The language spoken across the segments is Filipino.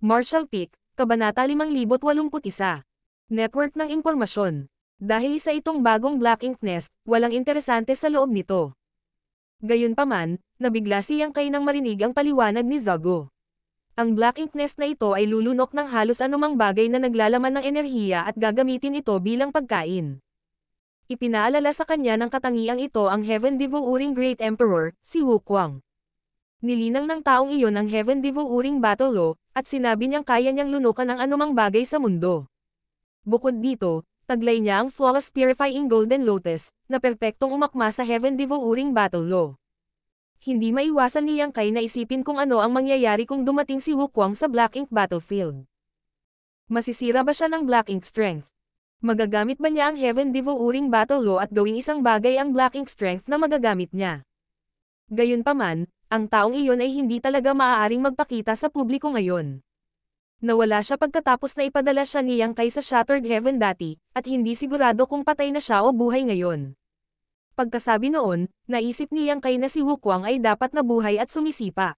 Marshall Peak, Kabanata 5081. Network ng impormasyon. Dahil sa itong bagong Black Ink Nest, walang interesante sa loob nito. Gayunpaman, nabigla siyang kay nang marinig ang paliwanag ni Zago. Ang Black Ink Nest na ito ay lulunok ng halos anumang bagay na naglalaman ng enerhiya at gagamitin ito bilang pagkain. Ipinaalala sa kanya ng katangiang ito ang Heaven Devouring Great Emperor, si Wu Kuang. Nilinang ng taong iyon ang Heaven Devouring Battle Law, at sinabi niyang kaya niyang lunukan ang anumang bagay sa mundo. Bukod dito, taglay niya ang Flawless Purifying Golden Lotus, na perpektong umakma sa Heaven Devouring Battle Law. Hindi maiwasan ni Yang Kai na isipin kung ano ang mangyayari kung dumating si Wukwang sa Black Ink Battlefield. Masisira ba siya ng Black Ink Strength? Magagamit ba niya ang Heaven Devouring Battle Law at gawing isang bagay ang Black Ink Strength na magagamit niya? Gayunpaman, ang taong iyon ay hindi talaga maaaring magpakita sa publiko ngayon. Nawala siya pagkatapos na ipadala siya ni Yang kay sa Shattered Heaven dati, at hindi sigurado kung patay na siya o buhay ngayon. Pagkasabi noon, naisip ni Yang kay na si Wukwang ay dapat nabuhay at sumisipa.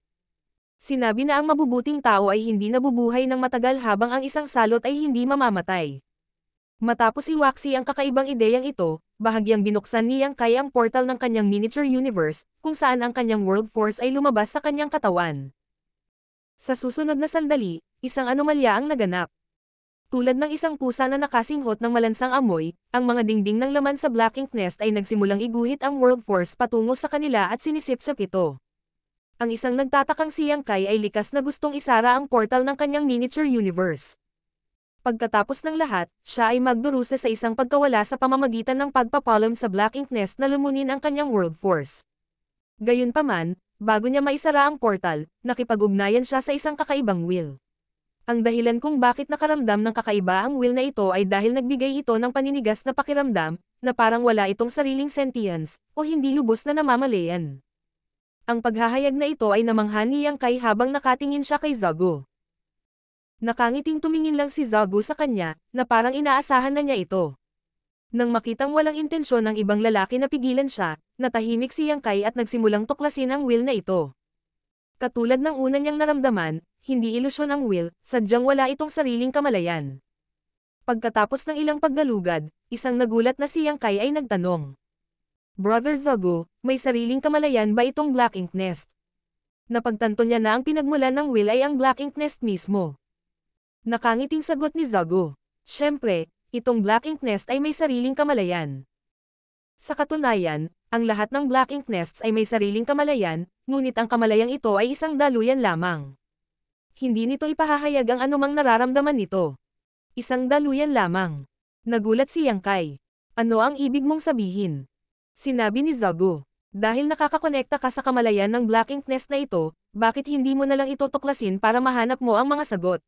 Sinabi na ang mabubuting tao ay hindi nabubuhay ng matagal habang ang isang salot ay hindi mamamatay. Matapos iwaksi ang kakaibang ideyang ito, bahagyang binuksan niyang kaya ang portal ng kanyang miniature universe, kung saan ang kanyang world force ay lumabas sa kanyang katawan. Sa susunod na sandali, isang anomalya ang naganap. Tulad ng isang pusa na nakasinghot ng malansang amoy, ang mga dingding ng laman sa Black Ink Nest ay nagsimulang iguhit ang world force patungo sa kanila at sinisipsip ito. Ang isang nagtatakang siyang kay ay likas na gustong isara ang portal ng kanyang miniature universe. Pagkatapos ng lahat, siya ay magdurusa sa isang pagkawala sa pamamagitan ng pagpapalom sa Black Ink Nest na lumunin ang kanyang World Force. Gayunpaman, bago niya maisara ang portal, nakipag-ugnayan siya sa isang kakaibang will. Ang dahilan kung bakit nakaramdam ng kakaiba ang will na ito ay dahil nagbigay ito ng paninigas na pakiramdam, na parang wala itong sariling sentience, o hindi lubos na namamalayan. Ang paghahayag na ito ay namangha niyang kay habang nakatingin siya kay Zago. Nakangiting tumingin lang si Zagu sa kanya, na parang inaasahan na niya ito. Nang makitang walang intensyon ng ibang lalaki na pigilan siya, natahimik si Yangkai at nagsimulang tuklasin ang will na ito. Katulad ng una niyang naramdaman, hindi ilusyon ang will, sadyang wala itong sariling kamalayan. Pagkatapos ng ilang paggalugad, isang nagulat na si Yangkai ay nagtanong. Brother Zagu, may sariling kamalayan ba itong Black Ink Nest? Napagtanto niya na ang pinagmulan ng will ay ang Black Ink Nest mismo. Nakangiting sagot ni Zago. Siyempre, itong Black Ink Nest ay may sariling kamalayan. Sa katunayan, ang lahat ng Black Ink Nests ay may sariling kamalayan, ngunit ang kamalayang ito ay isang daluyan lamang. Hindi nito ipahahayag ang anumang nararamdaman nito. Isang daluyan lamang. Nagulat si Yang Kai. Ano ang ibig mong sabihin? Sinabi ni Zago. Dahil nakakakonekta ka sa kamalayan ng Black Ink Nest na ito, bakit hindi mo nalang ito tuklasin para mahanap mo ang mga sagot?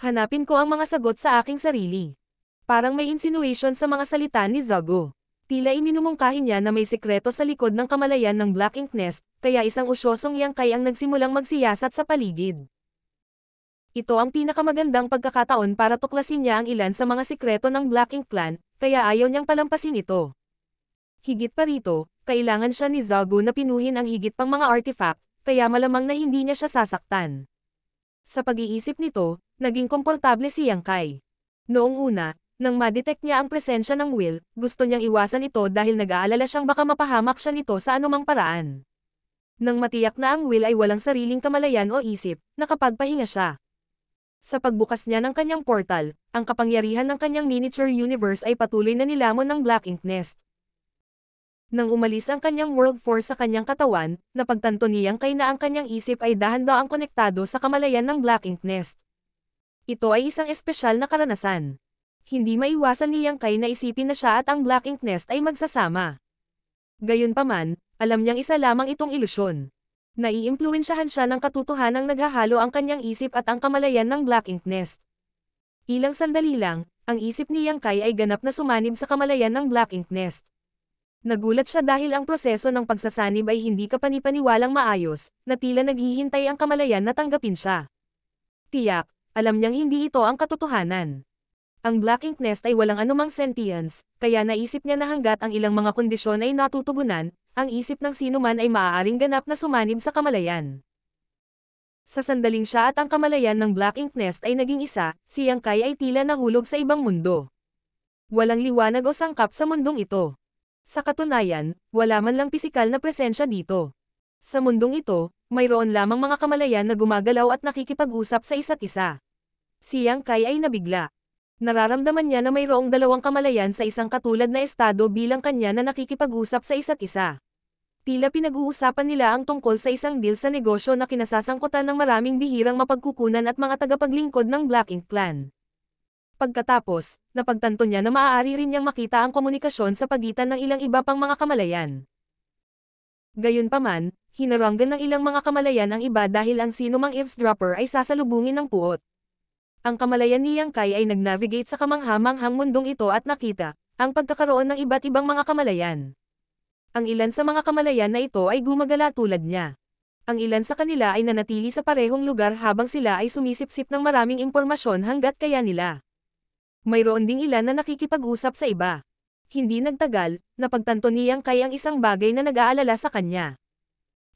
Hanapin ko ang mga sagot sa aking sarili. Parang may insinuation sa mga salita ni Zago. Tila iminumungkahin niya na may sekreto sa likod ng kamalayan ng Black Ink Nest, kaya isang usyosong yangkay ang nagsimulang magsiyasat sa paligid. Ito ang pinakamagandang pagkakataon para tuklasin niya ang ilan sa mga sekreto ng Black Ink Clan, kaya ayaw niyang palampasin ito. Higit pa rito, kailangan siya ni Zago na pinuhin ang higit pang mga artifact, kaya malamang na hindi niya siya sasaktan. Sa pag-iisip nito, naging komportable si Yang Kai. Noong una, nang madetect niya ang presensya ng Will, gusto niyang iwasan ito dahil nag-aalala siyang baka mapahamak siya nito sa anumang paraan. Nang matiyak na ang Will ay walang sariling kamalayan o isip, nakapagpahinga siya. Sa pagbukas niya ng kanyang portal, ang kapangyarihan ng kanyang miniature universe ay patuloy na nilamon ng Black Ink Nest. Nang umalis ang kanyang world force sa kanyang katawan, napagtanto niyang kay na ang kanyang isip ay dahan daw ang konektado sa kamalayan ng Black Ink Nest. Ito ay isang espesyal na karanasan. Hindi maiwasan ni Yang Kai na isipin na siya at ang Black Ink Nest ay magsasama. Gayunpaman, alam niyang isa lamang itong ilusyon. Naiimpluwensyahan siya ng katotohanang naghahalo ang kanyang isip at ang kamalayan ng Black Ink Nest. Ilang sandali lang, ang isip ni Yang Kai ay ganap na sumanib sa kamalayan ng Black Ink Nest. Nagulat siya dahil ang proseso ng pagsasanib ay hindi kapanipaniwalang maayos, na tila naghihintay ang kamalayan na tanggapin siya. Tiyak, alam niyang hindi ito ang katotohanan. Ang Black Ink Nest ay walang anumang sentience, kaya naisip niya na hanggat ang ilang mga kondisyon ay natutugunan, ang isip ng sinuman ay maaaring ganap na sumanib sa kamalayan. Sa sandaling siya at ang kamalayan ng Black Ink Nest ay naging isa, si Yang Kai ay tila nahulog sa ibang mundo. Walang liwanag o sangkap sa mundong ito. Sa katunayan, wala man lang pisikal na presensya dito. Sa mundong ito, mayroon lamang mga kamalayan na gumagalaw at nakikipag-usap sa isa't isa. Si Yang Kai ay nabigla. Nararamdaman niya na mayroong dalawang kamalayan sa isang katulad na estado bilang kanya na nakikipag-usap sa isa't isa. Tila pinag-uusapan nila ang tungkol sa isang deal sa negosyo na kinasasangkutan ng maraming bihirang mapagkukunan at mga tagapaglingkod ng Black Ink Clan. Pagkatapos, napagtanto niya na maaari rin niyang makita ang komunikasyon sa pagitan ng ilang iba pang mga kamalayan. Gayunpaman, hinaranggan ng ilang mga kamalayan ang iba dahil ang sinumang mang eavesdropper ay sasalubungin ng puot. Ang kamalayan ni Yang Kai ay nag-navigate sa kamanghamanghang mundong ito at nakita ang pagkakaroon ng iba't ibang mga kamalayan. Ang ilan sa mga kamalayan na ito ay gumagala tulad niya. Ang ilan sa kanila ay nanatili sa parehong lugar habang sila ay sumisipsip ng maraming impormasyon hanggat kaya nila. Mayroon ding ilan na nakikipag-usap sa iba. Hindi nagtagal, napagtanto niyang kay ang isang bagay na nag-aalala sa kanya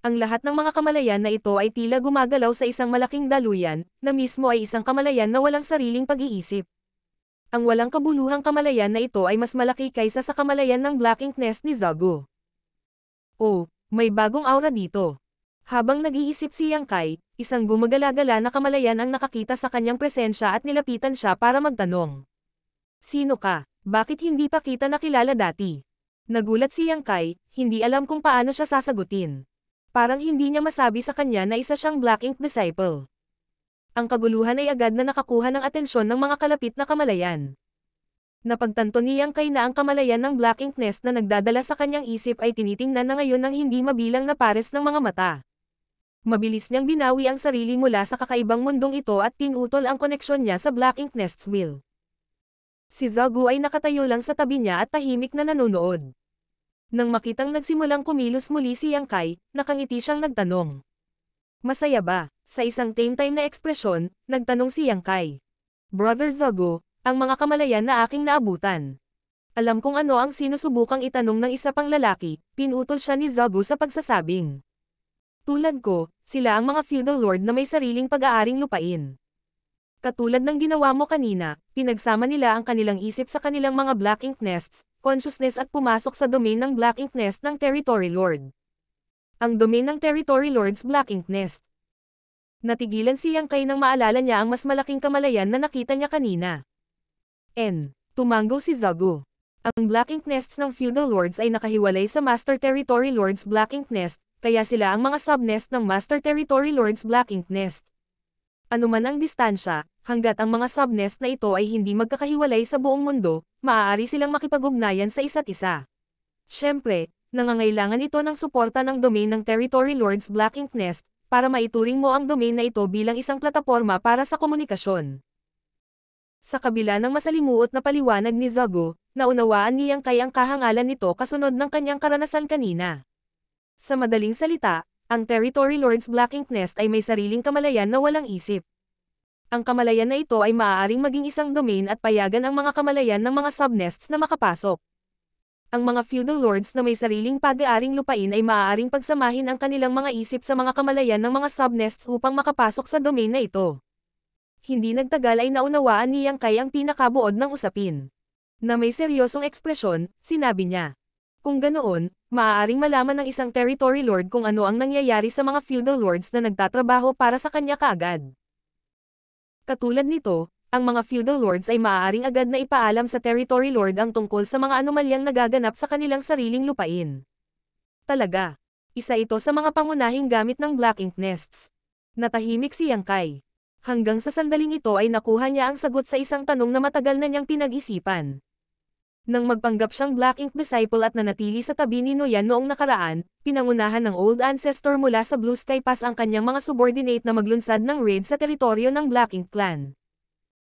ang lahat ng mga kamalayan na ito ay tila gumagalaw sa isang malaking daluyan, na mismo ay isang kamalayan na walang sariling pag-iisip. Ang walang kabuluhang kamalayan na ito ay mas malaki kaysa sa kamalayan ng Black Ink Nest ni Zago. Oh, may bagong aura dito. Habang nag-iisip si Yang Kai, isang gumagalagala na kamalayan ang nakakita sa kanyang presensya at nilapitan siya para magtanong. Sino ka? Bakit hindi pa kita nakilala dati? Nagulat si Yang Kai, hindi alam kung paano siya sasagutin. Parang hindi niya masabi sa kanya na isa siyang Black Ink Disciple. Ang kaguluhan ay agad na nakakuha ng atensyon ng mga kalapit na kamalayan. Napagtanto niyang kay na ang kamalayan ng Black Ink Nest na nagdadala sa kanyang isip ay tinitingnan na ngayon ng hindi mabilang na pares ng mga mata. Mabilis niyang binawi ang sarili mula sa kakaibang mundong ito at pinutol ang koneksyon niya sa Black Ink Nest's will. Si Zagu ay nakatayo lang sa tabi niya at tahimik na nanonood. Nang makitang nagsimulang kumilos muli si Yang Kai, nakangiti siyang nagtanong. Masaya ba? Sa isang tame-time na ekspresyon, nagtanong si Yang Kai. Brother Zago, ang mga kamalayan na aking naabutan. Alam kong ano ang sinusubukang itanong ng isa pang lalaki, pinutol siya ni Zago sa pagsasabing. Tulad ko, sila ang mga feudal lord na may sariling pag-aaring lupain. Katulad ng ginawa mo kanina, pinagsama nila ang kanilang isip sa kanilang mga black ink nests, consciousness at pumasok sa domain ng Black Ink Nest ng Territory Lord. Ang domain ng Territory Lord's Black Ink Nest. Natigilan si Yang Kai nang maalala niya ang mas malaking kamalayan na nakita niya kanina. N. Tumango si Zago. Ang Black Ink Nests ng Feudal Lords ay nakahiwalay sa Master Territory Lords Black Ink Nest, kaya sila ang mga subnest ng Master Territory Lords Black Ink Nest anuman ang distansya, hanggat ang mga subnest na ito ay hindi magkakahiwalay sa buong mundo, maaari silang makipag-ugnayan sa isa't isa. Siyempre, nangangailangan ito ng suporta ng domain ng Territory Lords Black Ink Nest, para maituring mo ang domain na ito bilang isang plataforma para sa komunikasyon. Sa kabila ng masalimuot na paliwanag ni Zago, naunawaan niyang kay ang kahangalan nito kasunod ng kanyang karanasan kanina. Sa madaling salita, ang Territory Lords Black Ink Nest ay may sariling kamalayan na walang isip. Ang kamalayan na ito ay maaaring maging isang domain at payagan ang mga kamalayan ng mga subnests na makapasok. Ang mga feudal lords na may sariling pag-aaring lupain ay maaaring pagsamahin ang kanilang mga isip sa mga kamalayan ng mga subnests upang makapasok sa domain na ito. Hindi nagtagal ay naunawaan ni Yang Kai ang pinakabuod ng usapin. Na may seryosong ekspresyon, sinabi niya. Kung ganoon, maaaring malaman ng isang territory lord kung ano ang nangyayari sa mga feudal lords na nagtatrabaho para sa kanya kaagad. Katulad nito, ang mga feudal lords ay maaaring agad na ipaalam sa territory lord ang tungkol sa mga anomalyang nagaganap sa kanilang sariling lupain. Talaga, isa ito sa mga pangunahing gamit ng Black Ink Nests. Natahimik si Yangkai. Hanggang sa sandaling ito ay nakuha niya ang sagot sa isang tanong na matagal na niyang pinag-isipan. Nang magpanggap siyang Black Ink Disciple at nanatili sa tabi ni Noyan noong nakaraan, pinangunahan ng Old Ancestor mula sa Blue Sky Pass ang kanyang mga subordinate na maglunsad ng raid sa teritoryo ng Black Ink Clan.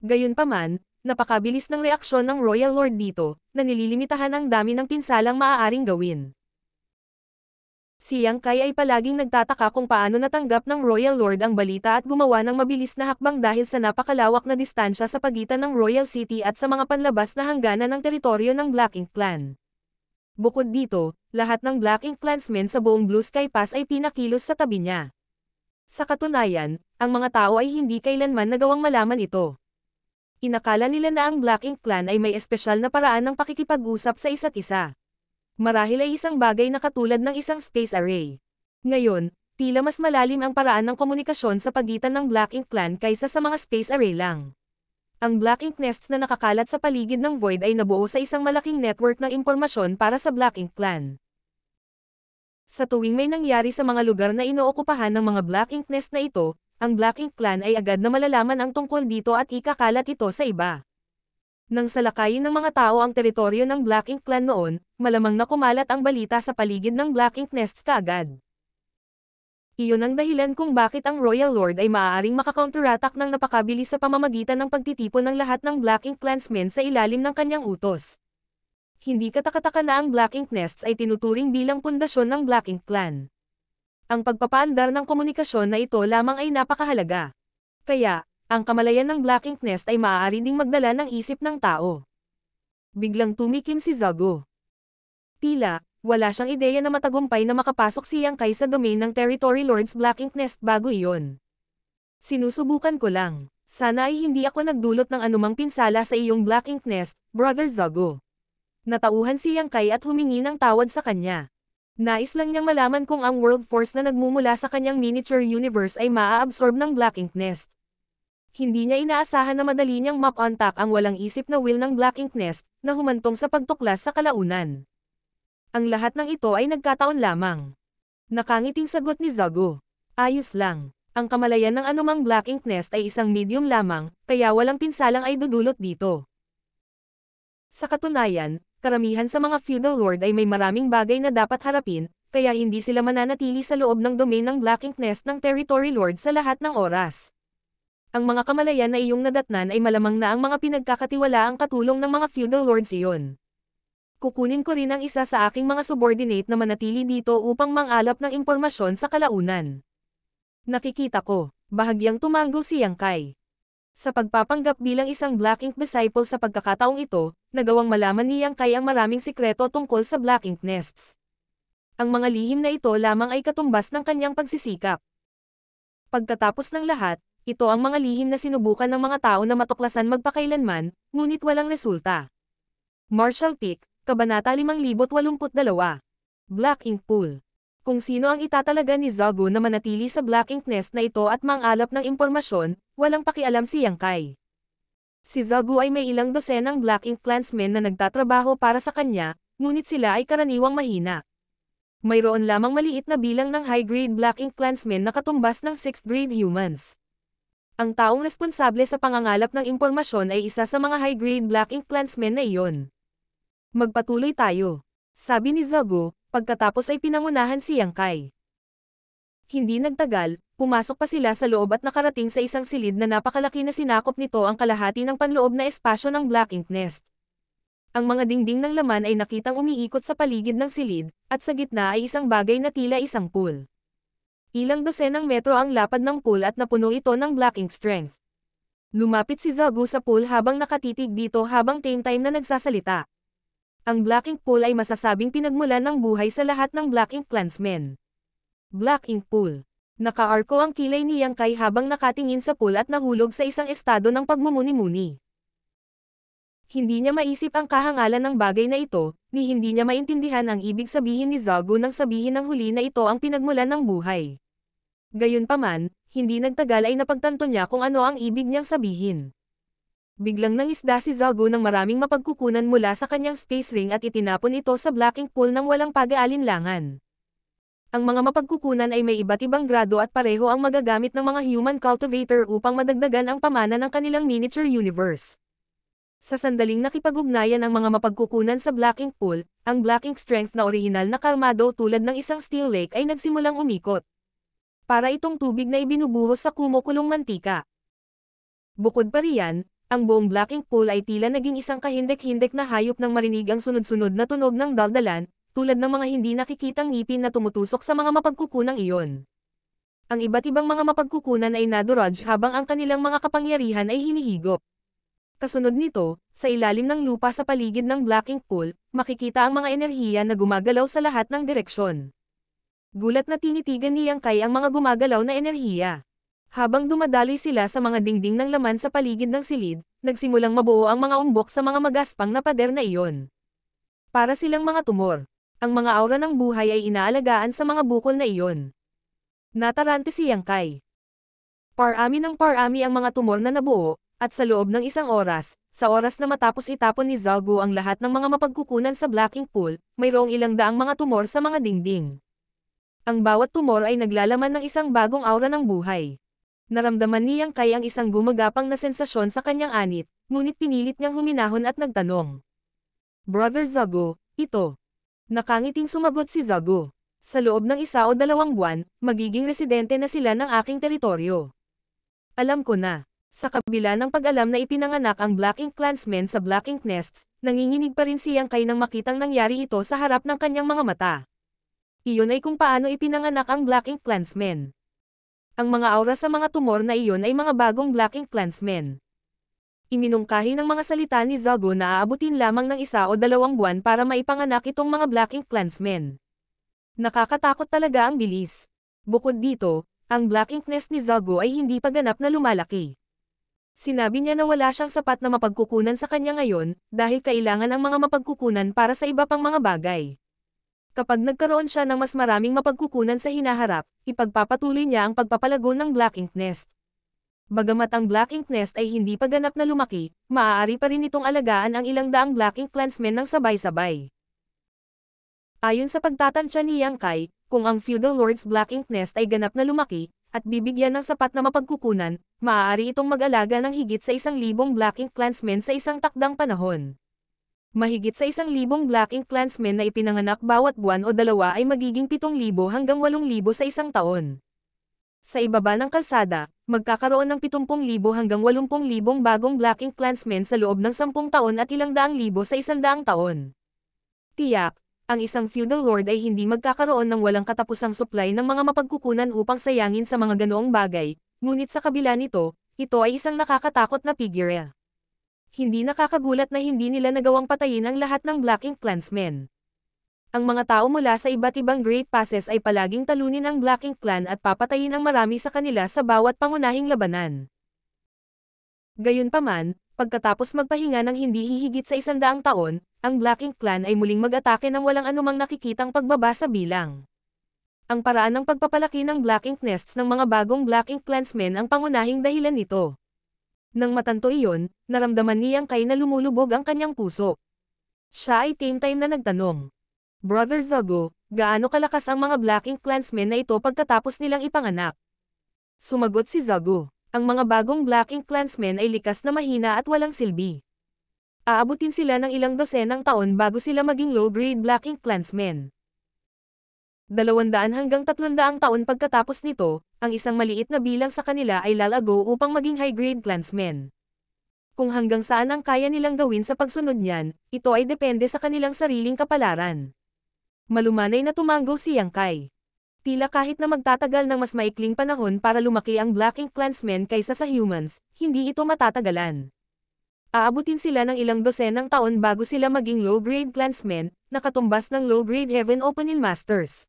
Gayunpaman, napakabilis ng reaksyon ng Royal Lord dito, na nililimitahan ang dami ng pinsalang maaaring gawin. Si Yang Kai ay palaging nagtataka kung paano natanggap ng Royal Lord ang balita at gumawa ng mabilis na hakbang dahil sa napakalawak na distansya sa pagitan ng Royal City at sa mga panlabas na hangganan ng teritoryo ng Black Ink Clan. Bukod dito, lahat ng Black Ink Clansmen sa buong Blue Sky Pass ay pinakilos sa tabi niya. Sa katunayan, ang mga tao ay hindi kailanman nagawang malaman ito. Inakala nila na ang Black Ink Clan ay may espesyal na paraan ng pakikipag-usap sa isa't isa. Marahil ay isang bagay na katulad ng isang space array. Ngayon, tila mas malalim ang paraan ng komunikasyon sa pagitan ng Black Ink Clan kaysa sa mga space array lang. Ang Black Ink Nests na nakakalat sa paligid ng Void ay nabuo sa isang malaking network ng impormasyon para sa Black Ink Clan. Sa tuwing may nangyari sa mga lugar na inookupahan ng mga Black Ink Nest na ito, ang Black Ink Clan ay agad na malalaman ang tungkol dito at ikakalat ito sa iba. Nang salakayin ng mga tao ang teritoryo ng Black Ink Clan noon, malamang na kumalat ang balita sa paligid ng Black Ink Nests kaagad. Iyon ang dahilan kung bakit ang Royal Lord ay maaaring makakounter-attack ng napakabilis sa pamamagitan ng pagtitipon ng lahat ng Black Ink Clansmen sa ilalim ng kanyang utos. Hindi katakataka na ang Black Ink Nests ay tinuturing bilang pundasyon ng Black Ink Clan. Ang pagpapaandar ng komunikasyon na ito lamang ay napakahalaga. Kaya, ang kamalayan ng Black Ink Nest ay maaari ding magdala ng isip ng tao. Biglang tumikim si Zago. Tila, wala siyang ideya na matagumpay na makapasok si Yang sa domain ng Territory Lord's Black Ink Nest bago iyon. Sinusubukan ko lang. Sana ay hindi ako nagdulot ng anumang pinsala sa iyong Black Ink Nest, Brother Zago. Natauhan si Yang Kai at humingi ng tawad sa kanya. Nais lang niyang malaman kung ang world force na nagmumula sa kanyang miniature universe ay maaabsorb ng Black Ink Nest. Hindi niya inaasahan na madali niyang makontak ang walang isip na will ng Black Ink Nest, na humantong sa pagtuklas sa kalaunan. Ang lahat ng ito ay nagkataon lamang. Nakangiting sagot ni Zago. Ayos lang. Ang kamalayan ng anumang Black Ink Nest ay isang medium lamang, kaya walang pinsalang ay dudulot dito. Sa katunayan, karamihan sa mga feudal lord ay may maraming bagay na dapat harapin, kaya hindi sila mananatili sa loob ng domain ng Black Ink Nest ng Territory Lord sa lahat ng oras ang mga kamalayan na iyong nadatnan ay malamang na ang mga pinagkakatiwala ang katulong ng mga feudal lords iyon. Kukunin ko rin ang isa sa aking mga subordinate na manatili dito upang mangalap ng impormasyon sa kalaunan. Nakikita ko, bahagyang tumango si Yang Kai. Sa pagpapanggap bilang isang Black Ink Disciple sa pagkakataong ito, nagawang malaman ni Yang Kai ang maraming sikreto tungkol sa Black Ink Nests. Ang mga lihim na ito lamang ay katumbas ng kanyang pagsisikap. Pagkatapos ng lahat, ito ang mga lihim na sinubukan ng mga tao na matuklasan magpakailanman, ngunit walang resulta. Marshall Peak, Kabanata 5082. Black Ink Pool. Kung sino ang itatalaga ni Zago na manatili sa Black Ink Nest na ito at mangalap ng impormasyon, walang pakialam si Yang Kai. Si Zagu ay may ilang dosenang Black Ink Clansmen na nagtatrabaho para sa kanya, ngunit sila ay karaniwang mahina. Mayroon lamang maliit na bilang ng high-grade Black Ink Clansmen na katumbas ng 6th-grade humans. Ang taong responsable sa pangangalap ng impormasyon ay isa sa mga high-grade Black Ink Clansmen na iyon. Magpatuloy tayo. Sabi ni Zago, pagkatapos ay pinangunahan si Yang Kai. Hindi nagtagal, pumasok pa sila sa loob at nakarating sa isang silid na napakalaki na sinakop nito ang kalahati ng panloob na espasyo ng Black Ink Nest. Ang mga dingding ng laman ay nakitang umiikot sa paligid ng silid, at sa gitna ay isang bagay na tila isang pool. Ilang dosenang metro ang lapad ng pool at napuno ito ng black ink strength. Lumapit si Zagu sa pool habang nakatitig dito habang time-time na nagsasalita. Ang Black Ink Pool ay masasabing pinagmulan ng buhay sa lahat ng Black Ink Clansmen. Black Ink Pool. Nakaarko ang kilay ni Yang Kai habang nakatingin sa pool at nahulog sa isang estado ng pagmumuni-muni. Hindi niya maisip ang kahangalan ng bagay na ito, ni hindi niya maintindihan ang ibig sabihin ni Zago nang sabihin ng huli na ito ang pinagmulan ng buhay. Gayunpaman, hindi nagtagal ay napagtanto niya kung ano ang ibig niyang sabihin. Biglang nangisda si Zalgo ng maraming mapagkukunan mula sa kanyang space ring at itinapon ito sa blacking pool ng walang pag-aalinlangan. Ang mga mapagkukunan ay may iba't ibang grado at pareho ang magagamit ng mga human cultivator upang madagdagan ang pamana ng kanilang miniature universe. Sa sandaling nakipag-ugnayan ang mga mapagkukunan sa Black Ink Pool, ang Black Ink Strength na orihinal na kalmado tulad ng isang steel lake ay nagsimulang umikot para itong tubig na ibinubuhos sa kumukulong mantika. Bukod pa riyan, ang buong Black Ink Pool ay tila naging isang kahindek-hindek na hayop ng marinig ang sunod-sunod na tunog ng daldalan, tulad ng mga hindi nakikitang ngipin na tumutusok sa mga mapagkukunang iyon. Ang iba't ibang mga mapagkukunan ay naduraj habang ang kanilang mga kapangyarihan ay hinihigop. Kasunod nito, sa ilalim ng lupa sa paligid ng Black Ink Pool, makikita ang mga enerhiya na gumagalaw sa lahat ng direksyon gulat na tinitigan niyang kay ang mga gumagalaw na enerhiya. Habang dumadaloy sila sa mga dingding ng laman sa paligid ng silid, nagsimulang mabuo ang mga umbok sa mga magaspang na pader na iyon. Para silang mga tumor, ang mga aura ng buhay ay inaalagaan sa mga bukol na iyon. Natarante si Yangkai. Parami ng parami ang mga tumor na nabuo, at sa loob ng isang oras, sa oras na matapos itapon ni Zagu ang lahat ng mga mapagkukunan sa Black Ink Pool, mayroong ilang daang mga tumor sa mga dingding. Ang bawat tumor ay naglalaman ng isang bagong aura ng buhay. Naramdaman niyang kay ang isang gumagapang na sensasyon sa kanyang anit, ngunit pinilit niyang huminahon at nagtanong. Brother Zago, ito. Nakangiting sumagot si Zago. Sa loob ng isa o dalawang buwan, magiging residente na sila ng aking teritoryo. Alam ko na. Sa kabila ng pag-alam na ipinanganak ang Black Ink Clansmen sa Black Ink Nests, nanginginig pa rin siyang kay nang makitang nangyari ito sa harap ng kanyang mga mata iyon ay kung paano ipinanganak ang Black Ink Clansmen. Ang mga aura sa mga tumor na iyon ay mga bagong Black Ink Clansmen. Iminungkahi ng mga salita ni Zago na aabutin lamang ng isa o dalawang buwan para maipanganak itong mga Black Ink Clansmen. Nakakatakot talaga ang bilis. Bukod dito, ang Black Ink Nest ni Zago ay hindi pa ganap na lumalaki. Sinabi niya na wala siyang sapat na mapagkukunan sa kanya ngayon, dahil kailangan ang mga mapagkukunan para sa iba pang mga bagay. Kapag nagkaroon siya ng mas maraming mapagkukunan sa hinaharap, ipagpapatuloy niya ang pagpapalago ng Black Ink Nest. Bagamat ang Black Ink Nest ay hindi pa ganap na lumaki, maaari pa rin itong alagaan ang ilang daang Black Ink Clansmen ng sabay-sabay. Ayon sa pagtatansya ni Yang Kai, kung ang Feudal Lord's Black Ink Nest ay ganap na lumaki, at bibigyan ng sapat na mapagkukunan, maaari itong mag-alaga ng higit sa isang libong Black Ink Clansmen sa isang takdang panahon. Mahigit sa isang libong Black Ink Clansmen na ipinanganak bawat buwan o dalawa ay magiging 7,000 hanggang 8,000 sa isang taon. Sa ibaba ng kalsada, magkakaroon ng 70,000 hanggang 80,000 bagong Black Ink Clansmen sa loob ng 10 taon at ilang daang libo sa isang daang taon. Tiyak, ang isang feudal lord ay hindi magkakaroon ng walang katapusang supply ng mga mapagkukunan upang sayangin sa mga ganoong bagay, ngunit sa kabila nito, ito ay isang nakakatakot na figure hindi nakakagulat na hindi nila nagawang patayin ang lahat ng Black Ink Clansmen. Ang mga tao mula sa iba't ibang Great Passes ay palaging talunin ang Black Ink Clan at papatayin ang marami sa kanila sa bawat pangunahing labanan. Gayunpaman, pagkatapos magpahinga ng hindi hihigit sa isandaang taon, ang Black Ink Clan ay muling mag-atake ng walang anumang nakikitang pagbaba sa bilang. Ang paraan ng pagpapalaki ng Black Ink Nests ng mga bagong Black Ink Clansmen ang pangunahing dahilan nito. Nang matanto iyon, naramdaman niyang kay na lumulubog ang kanyang puso. Siya ay time time na nagtanong. Brother Zago, gaano kalakas ang mga Black Ink Clansmen na ito pagkatapos nilang ipanganak? Sumagot si Zago. Ang mga bagong Black Ink Clansmen ay likas na mahina at walang silbi. Aabutin sila ng ilang dosenang taon bago sila maging low-grade Black Ink Clansmen. Dalawandaan hanggang tatlondaang taon pagkatapos nito, ang isang maliit na bilang sa kanila ay lalago upang maging high-grade clansmen. Kung hanggang saan ang kaya nilang gawin sa pagsunod niyan, ito ay depende sa kanilang sariling kapalaran. Malumanay na tumango si Yang Kai. Tila kahit na magtatagal ng mas maikling panahon para lumaki ang Black Ink Clansmen kaysa sa humans, hindi ito matatagalan. Aabutin sila ng ilang dosenang taon bago sila maging low-grade clansmen, nakatumbas ng low-grade Heaven Opening Masters.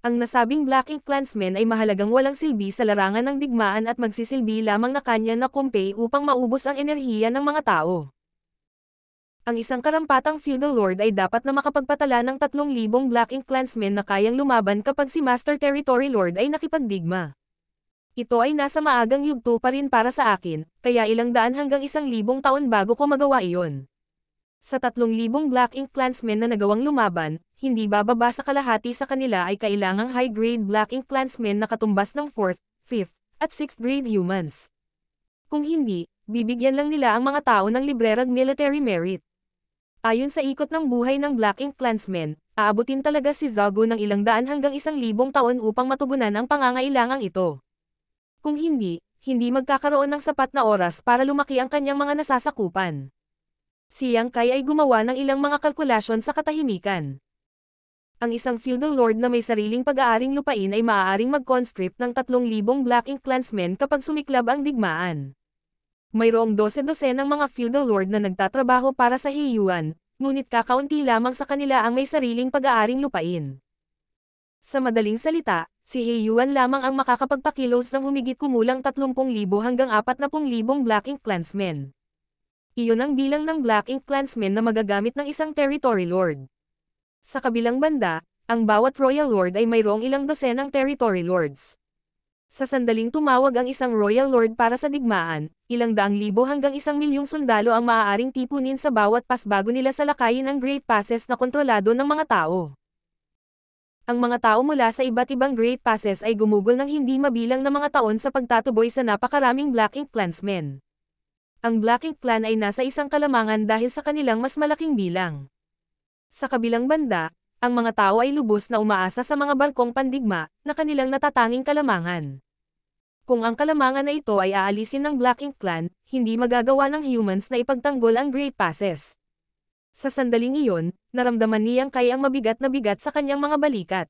Ang nasabing Black Ink Clansmen ay mahalagang walang silbi sa larangan ng digmaan at magsisilbi lamang na kanya na kumpay upang maubos ang enerhiya ng mga tao. Ang isang karampatang feudal lord ay dapat na makapagpatala ng 3,000 Black Ink Clansmen na kayang lumaban kapag si Master Territory Lord ay nakipagdigma. Ito ay nasa maagang yugto pa rin para sa akin, kaya ilang daan hanggang isang libong taon bago ko magawa iyon. Sa 3,000 Black Ink Clansmen na nagawang lumaban, hindi bababa sa kalahati sa kanila ay kailangang high-grade Black Ink Clansmen na katumbas ng 4th, 5th, at 6th grade humans. Kung hindi, bibigyan lang nila ang mga tao ng librerag military merit. Ayon sa ikot ng buhay ng Black Ink Clansmen, aabutin talaga si Zago ng ilang daan hanggang isang libong taon upang matugunan ang pangangailangang ito. Kung hindi, hindi magkakaroon ng sapat na oras para lumaki ang kanyang mga nasasakupan si Yang Kai ay gumawa ng ilang mga kalkulasyon sa katahimikan. Ang isang feudal lord na may sariling pag-aaring lupain ay maaaring mag-conscript ng 3,000 Black Ink Clansmen kapag sumiklab ang digmaan. Mayroong 12-12 ng mga feudal lord na nagtatrabaho para sa hiyuan, ngunit kakaunti lamang sa kanila ang may sariling pag-aaring lupain. Sa madaling salita, si Heyuan lamang ang makakapagpakilos ng humigit kumulang 30,000 hanggang 40,000 Black Ink Clansmen. Iyon ang bilang ng Black Ink Clansmen na magagamit ng isang Territory Lord. Sa kabilang banda, ang bawat Royal Lord ay mayroong ilang dosenang Territory Lords. Sa sandaling tumawag ang isang Royal Lord para sa digmaan, ilang daang libo hanggang isang milyong sundalo ang maaaring tipunin sa bawat pas bago nila salakayin ang Great Passes na kontrolado ng mga tao. Ang mga tao mula sa iba't ibang Great Passes ay gumugol ng hindi mabilang na mga taon sa pagtatuboy sa napakaraming Black Ink Clansmen ang Black Ink Clan ay nasa isang kalamangan dahil sa kanilang mas malaking bilang. Sa kabilang banda, ang mga tao ay lubos na umaasa sa mga barkong pandigma na kanilang natatanging kalamangan. Kung ang kalamangan na ito ay aalisin ng Black Ink Clan, hindi magagawa ng humans na ipagtanggol ang Great Passes. Sa sandaling iyon, naramdaman niyang kay ang mabigat na bigat sa kanyang mga balikat.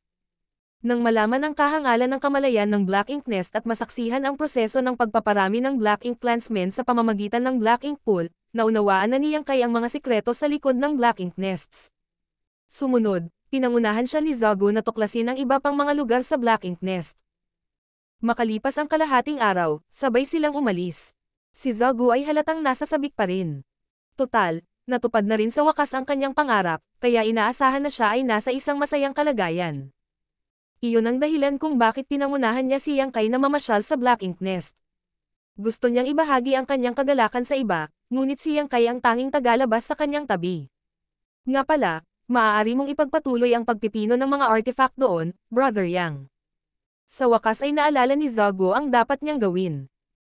Nang malaman ang kahangalan ng kamalayan ng Black Ink Nest at masaksihan ang proseso ng pagpaparami ng Black Ink Clansmen sa pamamagitan ng Black Ink Pool, naunawaan na niyang kay ang mga sikreto sa likod ng Black Ink Nests. Sumunod, pinangunahan siya ni Zago na tuklasin ang iba pang mga lugar sa Black Ink Nest. Makalipas ang kalahating araw, sabay silang umalis. Si Zago ay halatang nasa sabik pa rin. Total, natupad na rin sa wakas ang kanyang pangarap, kaya inaasahan na siya ay nasa isang masayang kalagayan. Iyon ang dahilan kung bakit pinangunahan niya si Yang Kai na mamasyal sa Black Ink Nest. Gusto niyang ibahagi ang kanyang kagalakan sa iba, ngunit si Yang Kai ang tanging tagalabas sa kanyang tabi. Nga pala, maaari mong ipagpatuloy ang pagpipino ng mga artifact doon, Brother Yang. Sa wakas ay naalala ni Zago ang dapat niyang gawin.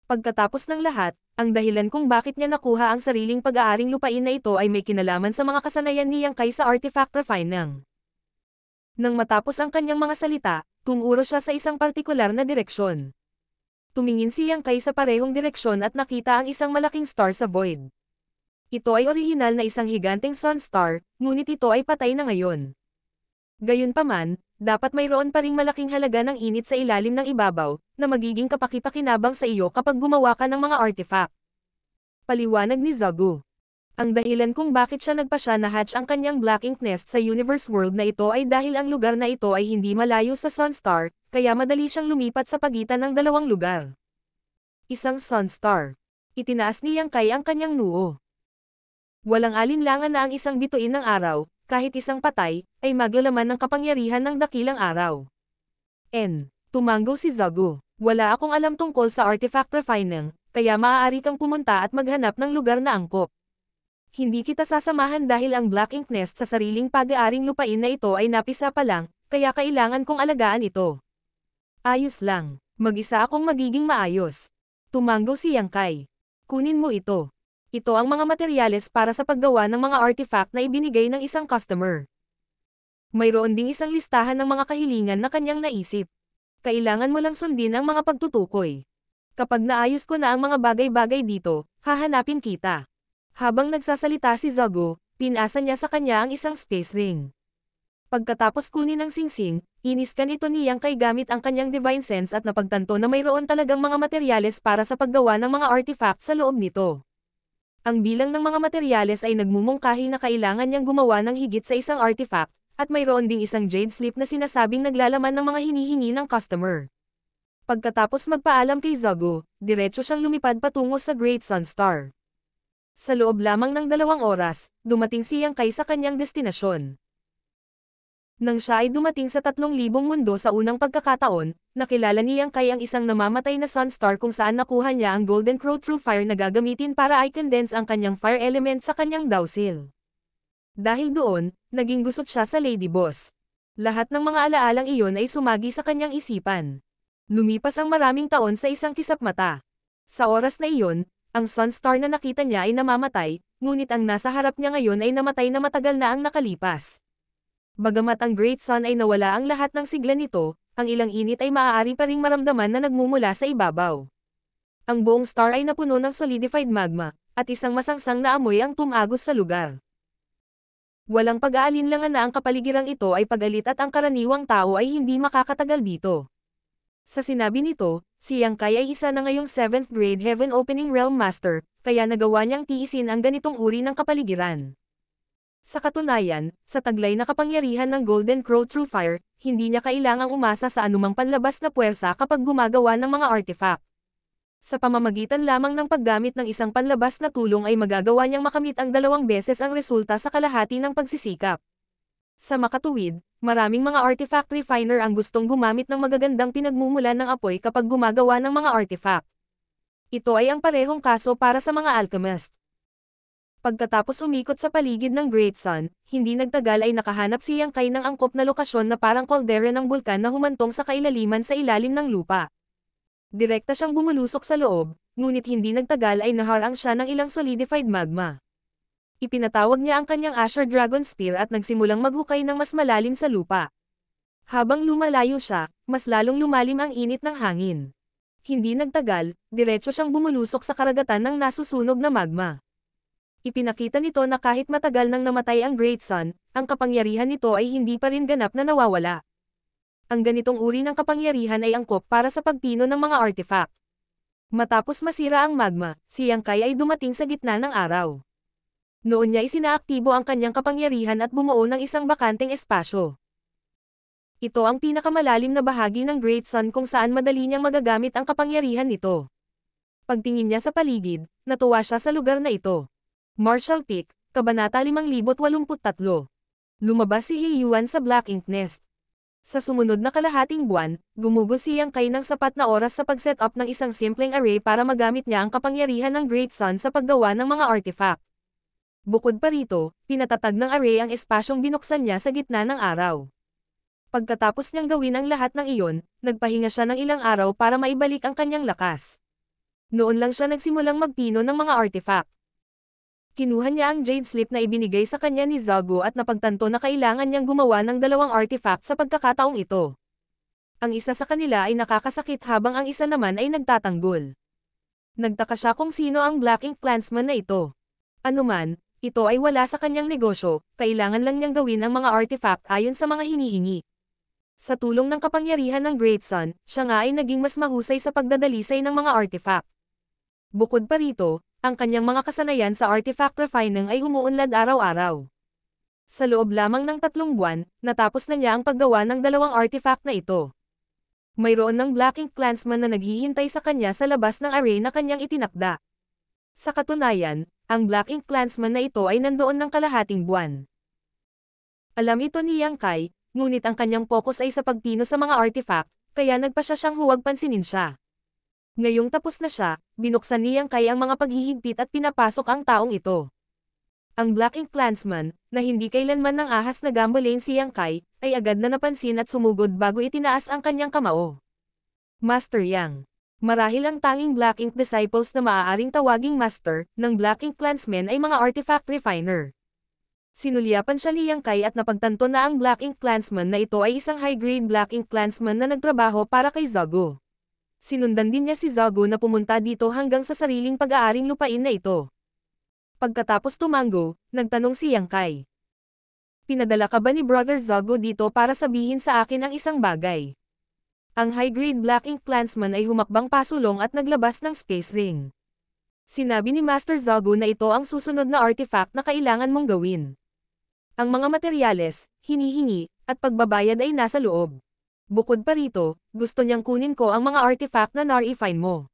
Pagkatapos ng lahat, ang dahilan kung bakit niya nakuha ang sariling pag-aaring lupain na ito ay may kinalaman sa mga kasanayan ni Yang Kai sa artifact refining. Nang matapos ang kanyang mga salita, tumuro siya sa isang partikular na direksyon. Tumingin siyang kay sa parehong direksyon at nakita ang isang malaking star sa void. Ito ay orihinal na isang higanteng sun star, ngunit ito ay patay na ngayon. Gayunpaman, dapat mayroon pa ring malaking halaga ng init sa ilalim ng ibabaw, na magiging kapakipakinabang sa iyo kapag gumawa ka ng mga artifact. Paliwanag ni Zagu. Ang dahilan kung bakit siya nagpasya na hatch ang kanyang Black Ink Nest sa Universe World na ito ay dahil ang lugar na ito ay hindi malayo sa Sunstar, kaya madali siyang lumipat sa pagitan ng dalawang lugar. Isang Sunstar. Itinaas ni Yang Kai ang kanyang nuo. Walang alinlangan na ang isang bituin ng araw, kahit isang patay, ay maglalaman ng kapangyarihan ng dakilang araw. N. Tumango si Zago. Wala akong alam tungkol sa artifact refining, kaya maaari kang pumunta at maghanap ng lugar na angkop. Hindi kita sasamahan dahil ang Black Ink Nest sa sariling pag-aaring lupain na ito ay napisa pa lang, kaya kailangan kong alagaan ito. Ayos lang. Mag-isa akong magiging maayos. Tumango si Yang Kai. Kunin mo ito. Ito ang mga materyales para sa paggawa ng mga artifact na ibinigay ng isang customer. Mayroon ding isang listahan ng mga kahilingan na kanyang naisip. Kailangan mo lang sundin ang mga pagtutukoy. Kapag naayos ko na ang mga bagay-bagay dito, hahanapin kita. Habang nagsasalita si Zago, pinasa niya sa kanya ang isang space ring. Pagkatapos kunin ang singsing, iniskan ito niyang kay gamit ang kanyang divine sense at napagtanto na mayroon talagang mga materyales para sa paggawa ng mga artifact sa loob nito. Ang bilang ng mga materyales ay nagmumungkahi na kailangan niyang gumawa ng higit sa isang artifact, at mayroon ding isang jade slip na sinasabing naglalaman ng mga hinihingi ng customer. Pagkatapos magpaalam kay Zago, diretso siyang lumipad patungo sa Great Sun Star. Sa loob lamang ng dalawang oras, dumating siyang kay sa kanyang destinasyon. Nang siya ay dumating sa 3,000 mundo sa unang pagkakataon, nakilala niyang kay ang isang namamatay na sunstar kung saan nakuha niya ang Golden Crow True Fire na gagamitin para i-condense ang kanyang fire element sa kanyang dowsil. Dahil doon, naging gusot siya sa Lady Boss. Lahat ng mga alaalang iyon ay sumagi sa kanyang isipan. Lumipas ang maraming taon sa isang kisap mata. Sa oras na iyon, ang sunstar na nakita niya ay namamatay, ngunit ang nasa harap niya ngayon ay namatay na matagal na ang nakalipas. Bagamat ang Great Sun ay nawala ang lahat ng sigla nito, ang ilang init ay maaari pa ring maramdaman na nagmumula sa ibabaw. Ang buong star ay napuno ng solidified magma, at isang masangsang na amoy ang tumagos sa lugar. Walang pag-aalinlangan na ang kapaligirang ito ay pagalit at ang karaniwang tao ay hindi makakatagal dito. Sa sinabi nito, Si Yang Kai ay isa na ngayong 7th grade Heaven Opening Realm Master, kaya nagawa niyang tiisin ang ganitong uri ng kapaligiran. Sa katunayan, sa taglay na kapangyarihan ng Golden Crow True Fire, hindi niya kailangang umasa sa anumang panlabas na puwersa kapag gumagawa ng mga artifact. Sa pamamagitan lamang ng paggamit ng isang panlabas na tulong ay magagawa niyang makamit ang dalawang beses ang resulta sa kalahati ng pagsisikap. Sa makatuwid, Maraming mga artifact refiner ang gustong gumamit ng magagandang pinagmumula ng apoy kapag gumagawa ng mga artifact. Ito ay ang parehong kaso para sa mga alchemist. Pagkatapos umikot sa paligid ng Great Sun, hindi nagtagal ay nakahanap si Yang Kai ng angkop na lokasyon na parang kaldera ng bulkan na humantong sa kailaliman sa ilalim ng lupa. Direkta siyang bumulusok sa loob, ngunit hindi nagtagal ay naharang siya ng ilang solidified magma ipinatawag niya ang kanyang Asher Dragon Spear at nagsimulang maghukay ng mas malalim sa lupa. Habang lumalayo siya, mas lalong lumalim ang init ng hangin. Hindi nagtagal, diretso siyang bumulusok sa karagatan ng nasusunog na magma. Ipinakita nito na kahit matagal nang namatay ang Great Sun, ang kapangyarihan nito ay hindi pa rin ganap na nawawala. Ang ganitong uri ng kapangyarihan ay angkop para sa pagpino ng mga artifact. Matapos masira ang magma, si Yangkay ay dumating sa gitna ng araw. Noon niya isinaaktibo ang kanyang kapangyarihan at bumuo ng isang bakanteng espasyo. Ito ang pinakamalalim na bahagi ng Great Sun kung saan madali niyang magagamit ang kapangyarihan nito. Pagtingin niya sa paligid, natuwa siya sa lugar na ito. Marshall Peak, Kabanata 5083. Lumabas si Yuan sa Black Ink Nest. Sa sumunod na kalahating buwan, gumugol si Yang Kai ng sapat na oras sa pag-set up ng isang simpleng array para magamit niya ang kapangyarihan ng Great Sun sa paggawa ng mga artifact. Bukod pa rito, pinatatag ng Array ang espasyong binuksan niya sa gitna ng araw. Pagkatapos niyang gawin ang lahat ng iyon, nagpahinga siya ng ilang araw para maibalik ang kanyang lakas. Noon lang siya nagsimulang magpino ng mga artifact. Kinuha niya ang jade slip na ibinigay sa kanya ni Zago at napagtanto na kailangan niyang gumawa ng dalawang artifact sa pagkakataong ito. Ang isa sa kanila ay nakakasakit habang ang isa naman ay nagtatanggol. Nagtaka siya kung sino ang Black Ink Clansman na ito. Anuman, ito ay wala sa kanyang negosyo, kailangan lang niyang gawin ang mga artifact ayon sa mga hinihingi. Sa tulong ng kapangyarihan ng Great Sun, siya nga ay naging mas mahusay sa pagdadalisay ng mga artifact. Bukod pa rito, ang kanyang mga kasanayan sa artifact refining ay humuunlad araw-araw. Sa loob lamang ng tatlong buwan, natapos na niya ang paggawa ng dalawang artifact na ito. Mayroon ng Black Ink Clansman na naghihintay sa kanya sa labas ng array na kanyang itinakda. Sa katunayan, ang Black Ink Clansman na ito ay nandoon ng kalahating buwan. Alam ito ni Yang Kai, ngunit ang kanyang focus ay sa pagpino sa mga artifact, kaya nagpa siya siyang huwag pansinin siya. Ngayong tapos na siya, binuksan ni Yang Kai ang mga paghihigpit at pinapasok ang taong ito. Ang Black Ink Clansman, na hindi kailanman ng ahas na gambalain si Yang Kai, ay agad na napansin at sumugod bago itinaas ang kanyang kamao. Master Yang Marahil ang tanging Black Ink Disciples na maaaring tawaging master ng Black Ink Clansmen ay mga artifact refiner. Sinulyapan siya liyang Kai at napagtanto na ang Black Ink Clansman na ito ay isang high-grade Black Ink Clansman na nagtrabaho para kay Zago. Sinundan din niya si Zago na pumunta dito hanggang sa sariling pag-aaring lupain na ito. Pagkatapos tumango, nagtanong si Yang Kai. Pinadala ka ba ni Brother Zago dito para sabihin sa akin ang isang bagay? Ang high-grade Black Ink Clansman ay humakbang pasulong at naglabas ng Space Ring. Sinabi ni Master Zago na ito ang susunod na artifact na kailangan mong gawin. Ang mga materyales, hinihingi, at pagbabayad ay nasa loob. Bukod pa rito, gusto niyang kunin ko ang mga artifact na narifine mo.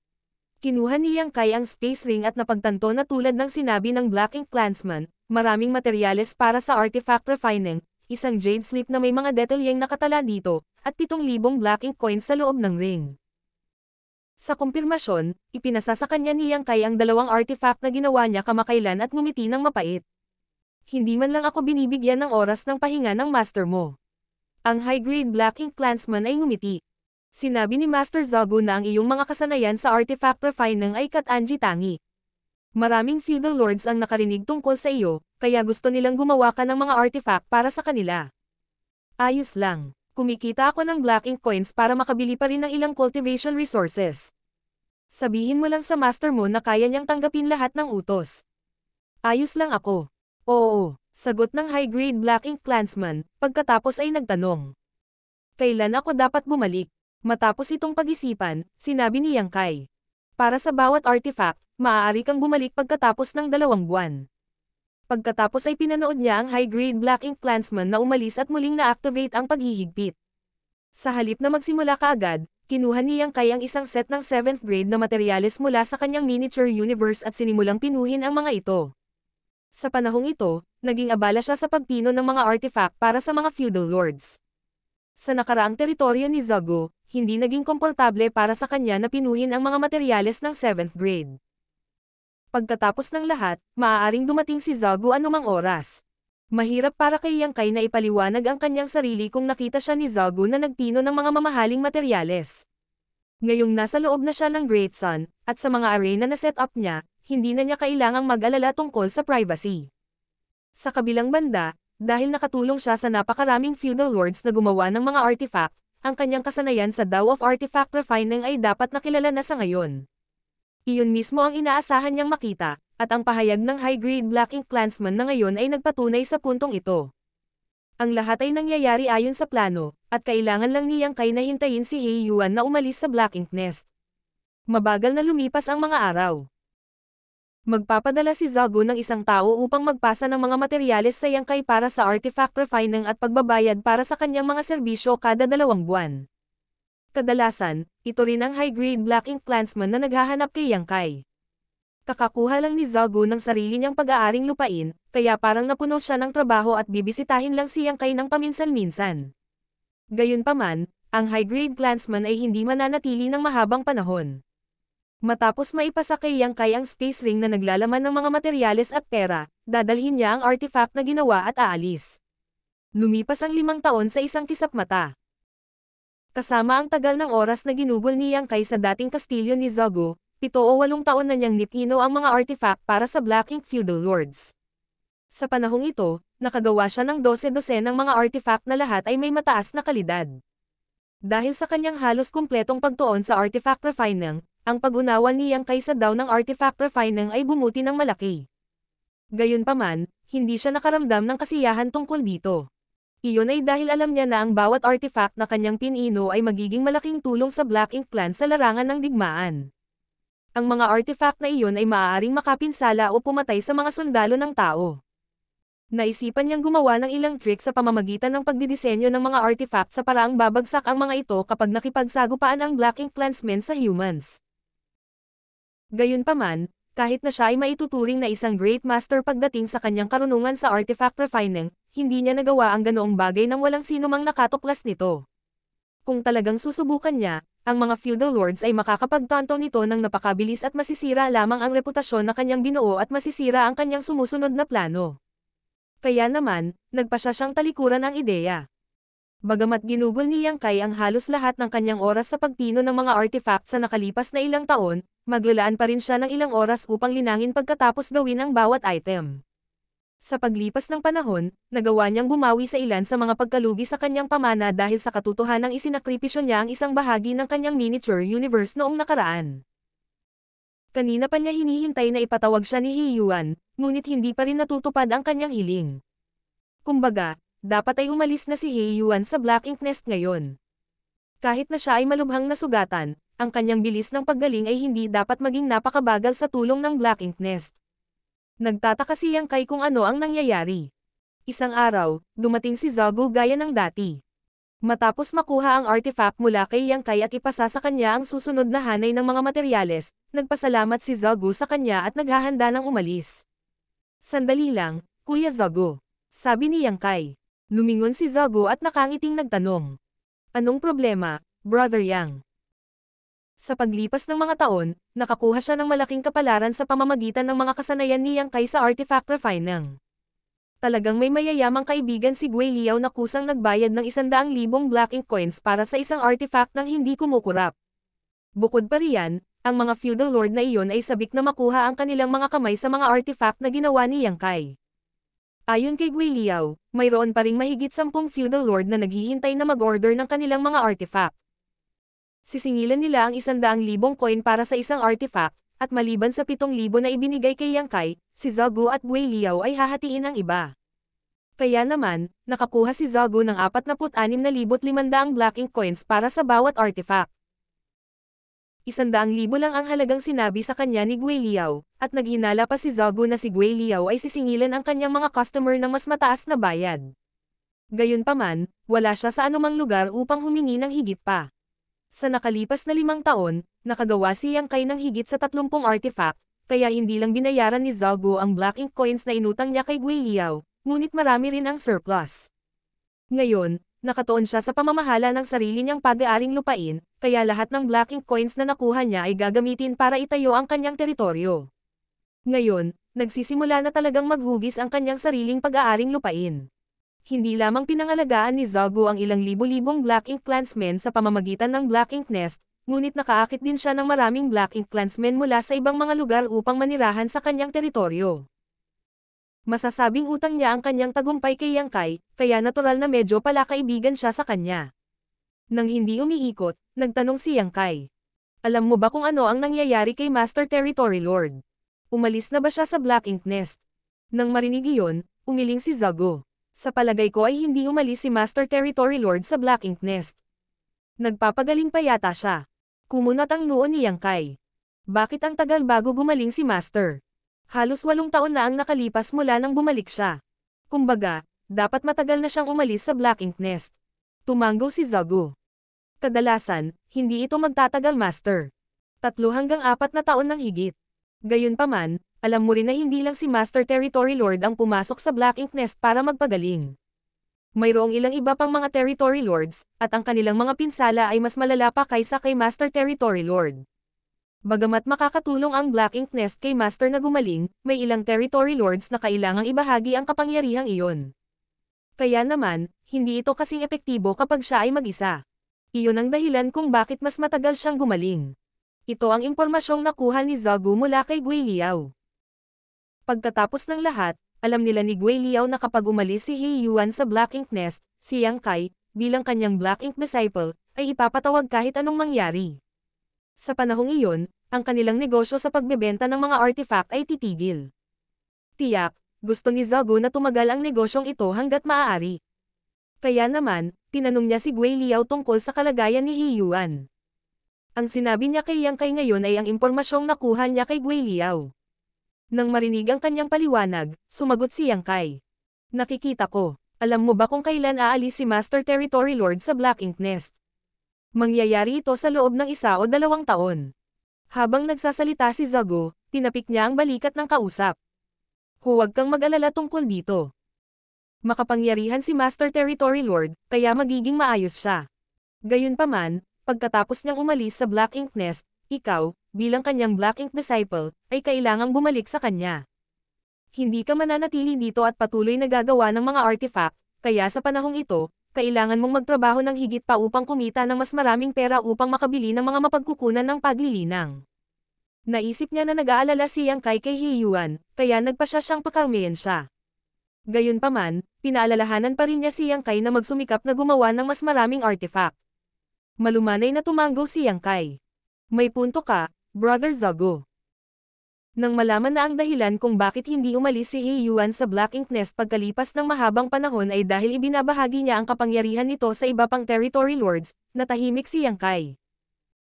Kinuha ni Yang Kai ang Space Ring at napagtanto na tulad ng sinabi ng Black Ink Clansman, maraming materyales para sa artifact refining, isang jade slip na may mga detalyeng nakatala dito, at 7,000 black ink coin sa loob ng ring. Sa kumpirmasyon, ipinasa sa kanya ni Yang Kai ang dalawang artifact na ginawa niya kamakailan at ngumiti ng mapait. Hindi man lang ako binibigyan ng oras ng pahinga ng master mo. Ang high-grade black ink clansman ay ngumiti. Sinabi ni Master Zago na ang iyong mga kasanayan sa artifact refining ay katanji tangi. Maraming feudal lords ang nakarinig tungkol sa iyo, kaya gusto nilang gumawa ka ng mga artifact para sa kanila. Ayos lang kumikita ako ng black ink coins para makabili pa rin ng ilang cultivation resources. Sabihin mo lang sa master mo na kaya niyang tanggapin lahat ng utos. Ayos lang ako. Oo, sagot ng high-grade black ink clansman, pagkatapos ay nagtanong. Kailan ako dapat bumalik? Matapos itong pag-isipan, sinabi ni Yang Kai. Para sa bawat artifact, maaari kang bumalik pagkatapos ng dalawang buwan. Pagkatapos ay pinanood niya ang high-grade Black Ink Clansman na umalis at muling na-activate ang paghihigpit. Sa halip na magsimula kaagad, kinuha niyang ang isang set ng 7th grade na materyales mula sa kanyang miniature universe at sinimulang pinuhin ang mga ito. Sa panahong ito, naging abala siya sa pagpino ng mga artifact para sa mga feudal lords. Sa nakaraang teritoryo ni Zago, hindi naging komportable para sa kanya na pinuhin ang mga materyales ng 7th grade. Pagkatapos ng lahat, maaaring dumating si Zagu anumang oras. Mahirap para kay Yangkay na ipaliwanag ang kanyang sarili kung nakita siya ni Zagu na nagpino ng mga mamahaling materyales. Ngayong nasa loob na siya ng Great Sun, at sa mga arena na set up niya, hindi na niya kailangang mag-alala tungkol sa privacy. Sa kabilang banda, dahil nakatulong siya sa napakaraming feudal lords na gumawa ng mga artifact, ang kanyang kasanayan sa Dao of Artifact Refining ay dapat nakilala na sa ngayon. Iyon mismo ang inaasahan niyang makita, at ang pahayag ng high-grade Black Ink Clansman na ngayon ay nagpatunay sa puntong ito. Ang lahat ay nangyayari ayon sa plano, at kailangan lang niyang kay na hintayin si Hei Yuan na umalis sa Black Ink Nest. Mabagal na lumipas ang mga araw. Magpapadala si Zago ng isang tao upang magpasa ng mga materyales sa Yangkay para sa artifact refining at pagbabayad para sa kanyang mga serbisyo kada dalawang buwan. Kadalasan, ito rin ang high-grade Black Ink Clansman na naghahanap kay Yang Kai. Kakakuha lang ni Zago ng sarili niyang pag-aaring lupain, kaya parang napuno siya ng trabaho at bibisitahin lang si Yang Kai ng paminsan-minsan. Gayunpaman, ang high-grade clansman ay hindi mananatili ng mahabang panahon. Matapos maipasa kay Yang Kai ang space ring na naglalaman ng mga materyales at pera, dadalhin niya ang artifact na ginawa at aalis. Lumipas ang limang taon sa isang kisap mata kasama ang tagal ng oras na ginugol ni Yang Kai sa dating kastilyo ni Zogo, pito o walong taon na niyang nipino ang mga artifact para sa Black Ink Feudal Lords. Sa panahong ito, nakagawa siya ng 12-12 ng mga artifact na lahat ay may mataas na kalidad. Dahil sa kanyang halos kumpletong pagtuon sa artifact refining, ang pag-unawa ni Yang Kai sa daw ng artifact refining ay bumuti ng malaki. Gayunpaman, hindi siya nakaramdam ng kasiyahan tungkol dito. Iyon ay dahil alam niya na ang bawat artifact na kanyang pinino ay magiging malaking tulong sa Black Ink Clan sa larangan ng digmaan. Ang mga artifact na iyon ay maaaring makapinsala o pumatay sa mga sundalo ng tao. Naisipan niyang gumawa ng ilang trick sa pamamagitan ng pagdidisenyo ng mga artifact sa paraang babagsak ang mga ito kapag nakipagsagupaan ang Black Ink Clansmen sa humans. Gayunpaman, kahit na siya ay maituturing na isang Great Master pagdating sa kanyang karunungan sa artifact refining, hindi niya nagawa ang ganoong bagay nang walang sinumang mang nakatuklas nito. Kung talagang susubukan niya, ang mga feudal lords ay makakapagtanto nito ng napakabilis at masisira lamang ang reputasyon na kanyang binuo at masisira ang kanyang sumusunod na plano. Kaya naman, nagpasya siyang talikuran ang ideya. Bagamat ginugol ni Yang Kai ang halos lahat ng kanyang oras sa pagpino ng mga artifact sa nakalipas na ilang taon, maglalaan pa rin siya ng ilang oras upang linangin pagkatapos gawin ang bawat item. Sa paglipas ng panahon, nagawa niyang bumawi sa ilan sa mga pagkalugi sa kanyang pamana dahil sa katotohanang isinakripisyo niya ang isang bahagi ng kanyang miniature universe noong nakaraan. Kanina pa niya hinihintay na ipatawag siya ni He Yuan, ngunit hindi pa rin natutupad ang kanyang hiling. Kumbaga, dapat ay umalis na si He Yuan sa Black Ink Nest ngayon. Kahit na siya ay malubhang nasugatan, ang kanyang bilis ng paggaling ay hindi dapat maging napakabagal sa tulong ng Black Ink Nest. Nagtataka siyang kay kung ano ang nangyayari. Isang araw, dumating si Zogu gaya ng dati. Matapos makuha ang artifact mula kay Yang Kai at ipasa sa kanya ang susunod na hanay ng mga materyales, nagpasalamat si Zogu sa kanya at naghahanda ng umalis. Sandali lang, Kuya Zogu. Sabi ni Yang Kai. Lumingon si Zogu at nakangiting nagtanong. Anong problema, Brother Yang? Sa paglipas ng mga taon, nakakuha siya ng malaking kapalaran sa pamamagitan ng mga kasanayan ni Yang Kai sa artifact refining. Talagang may mayayamang kaibigan si Gui Liao na kusang nagbayad ng 100,000 black ink coins para sa isang artifact ng hindi kumukurap. Bukod pa riyan, ang mga feudal lord na iyon ay sabik na makuha ang kanilang mga kamay sa mga artifact na ginawa ni Yang Kai. Ayon kay Gui Liao, mayroon pa ring mahigit sampung feudal lord na naghihintay na mag-order ng kanilang mga artifact. Sisingilan nila ang isandaang libong coin para sa isang artifact, at maliban sa pitong libo na ibinigay kay Yang Kai, si Zagu at Wei Liao ay hahatiin ang iba. Kaya naman, nakakuha si Zagu ng 46,500 black ink coins para sa bawat artifact. Isandaang libo lang ang halagang sinabi sa kanya ni Gui Liao, at naghinala pa si Zagu na si Gui Liao ay sisingilan ang kanyang mga customer ng mas mataas na bayad. Gayunpaman, wala siya sa anumang lugar upang humingi ng higit pa. Sa nakalipas na limang taon, nakagawa si Yang Kai ng higit sa 30 artifact, kaya hindi lang binayaran ni Zhao ang Black Ink Coins na inutang niya kay Gui Liao, ngunit marami rin ang surplus. Ngayon, nakatuon siya sa pamamahala ng sarili niyang pag-aaring lupain, kaya lahat ng Black Ink Coins na nakuha niya ay gagamitin para itayo ang kanyang teritoryo. Ngayon, nagsisimula na talagang maghugis ang kanyang sariling pag-aaring lupain. Hindi lamang pinangalagaan ni Zagu ang ilang libo-libong Black Ink Clansmen sa pamamagitan ng Black Ink Nest, ngunit nakaakit din siya ng maraming Black Ink Clansmen mula sa ibang mga lugar upang manirahan sa kanyang teritoryo. Masasabing utang niya ang kanyang tagumpay kay Yangkai, kaya natural na medyo palakaibigan siya sa kanya. Nang hindi umiikot, nagtanong si Yangkai. Alam mo ba kung ano ang nangyayari kay Master Territory Lord? Umalis na ba siya sa Black Ink Nest? Nang marinig iyon, umiling si Zago. Sa palagay ko ay hindi umalis si Master Territory Lord sa Black Ink Nest. Nagpapagaling pa yata siya. Kumunot ang noon ni Yang Kai. Bakit ang tagal bago gumaling si Master? Halos walong taon na ang nakalipas mula nang bumalik siya. Kumbaga, dapat matagal na siyang umalis sa Black Ink Nest. Tumanggo si Zago. Kadalasan, hindi ito magtatagal Master. Tatlo hanggang apat na taon ng higit. Gayunpaman, alam mo rin na hindi lang si Master Territory Lord ang pumasok sa Black Ink Nest para magpagaling. Mayroong ilang iba pang mga Territory Lords, at ang kanilang mga pinsala ay mas malala pa kaysa kay Master Territory Lord. Bagamat makakatulong ang Black Ink Nest kay Master na gumaling, may ilang Territory Lords na kailangang ibahagi ang kapangyarihang iyon. Kaya naman, hindi ito kasing epektibo kapag siya ay mag-isa. Iyon ang dahilan kung bakit mas matagal siyang gumaling. Ito ang impormasyong nakuha ni Zagu mula kay Gui Liao. Pagkatapos ng lahat, alam nila ni Gui Liao na kapag umalis si He Yuan sa Black Ink Nest, si Yang Kai, bilang kanyang Black Ink Disciple, ay ipapatawag kahit anong mangyari. Sa panahong iyon, ang kanilang negosyo sa pagbebenta ng mga artifact ay titigil. Tiyak, gusto ni Zago na tumagal ang negosyong ito hanggat maaari. Kaya naman, tinanong niya si Gui Liao tungkol sa kalagayan ni He Yuan. Ang sinabi niya kay Yang Kai ngayon ay ang impormasyong nakuha niya kay Gui Liao. Nang marinig ang kanyang paliwanag, sumagot si Yang Kai. Nakikita ko. Alam mo ba kung kailan aalis si Master Territory Lord sa Black Ink Nest? Mangyayari ito sa loob ng isa o dalawang taon. Habang nagsasalita si Zago, tinapik niya ang balikat ng kausap. Huwag kang mag-alala tungkol dito. Makapangyarihan si Master Territory Lord, kaya magiging maayos siya. Gayunpaman, pagkatapos niyang umalis sa Black Ink Nest, ikaw, bilang kanyang Black Ink Disciple, ay kailangang bumalik sa kanya. Hindi ka mananatili dito at patuloy na gagawa ng mga artifact, kaya sa panahong ito, kailangan mong magtrabaho ng higit pa upang kumita ng mas maraming pera upang makabili ng mga mapagkukunan ng paglilinang. Naisip niya na nag-aalala si Yang Kai kay Hiyuan, kaya nagpasya siyang pakalmayan siya. Gayunpaman, pinaalalahanan pa rin niya si Yang Kai na magsumikap na gumawa ng mas maraming artifact. Malumanay na tumango si Yang Kai. May punto ka, Brother Zago. Nang malaman na ang dahilan kung bakit hindi umalis si He Yuan sa Black Ink Nest pagkalipas ng mahabang panahon ay dahil ibinabahagi niya ang kapangyarihan nito sa iba pang territory lords, natahimik si Yang Kai.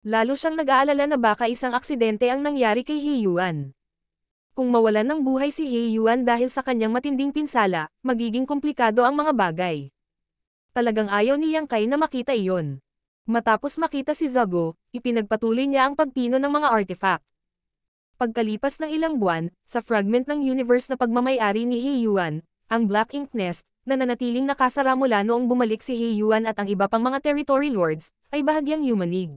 Lalo siyang nag-aalala na baka isang aksidente ang nangyari kay He Yuan. Kung mawalan ng buhay si He Yuan dahil sa kanyang matinding pinsala, magiging komplikado ang mga bagay. Talagang ayaw ni Yang Kai na makita iyon. Matapos makita si Zago, ipinagpatuloy niya ang pagpino ng mga artifact. Pagkalipas ng ilang buwan, sa fragment ng universe na pagmamayari ni Heiyuan, ang Black Ink Nest, na nanatiling nakasara mula noong bumalik si Heiyuan at ang iba pang mga territory lords, ay bahagyang humanig.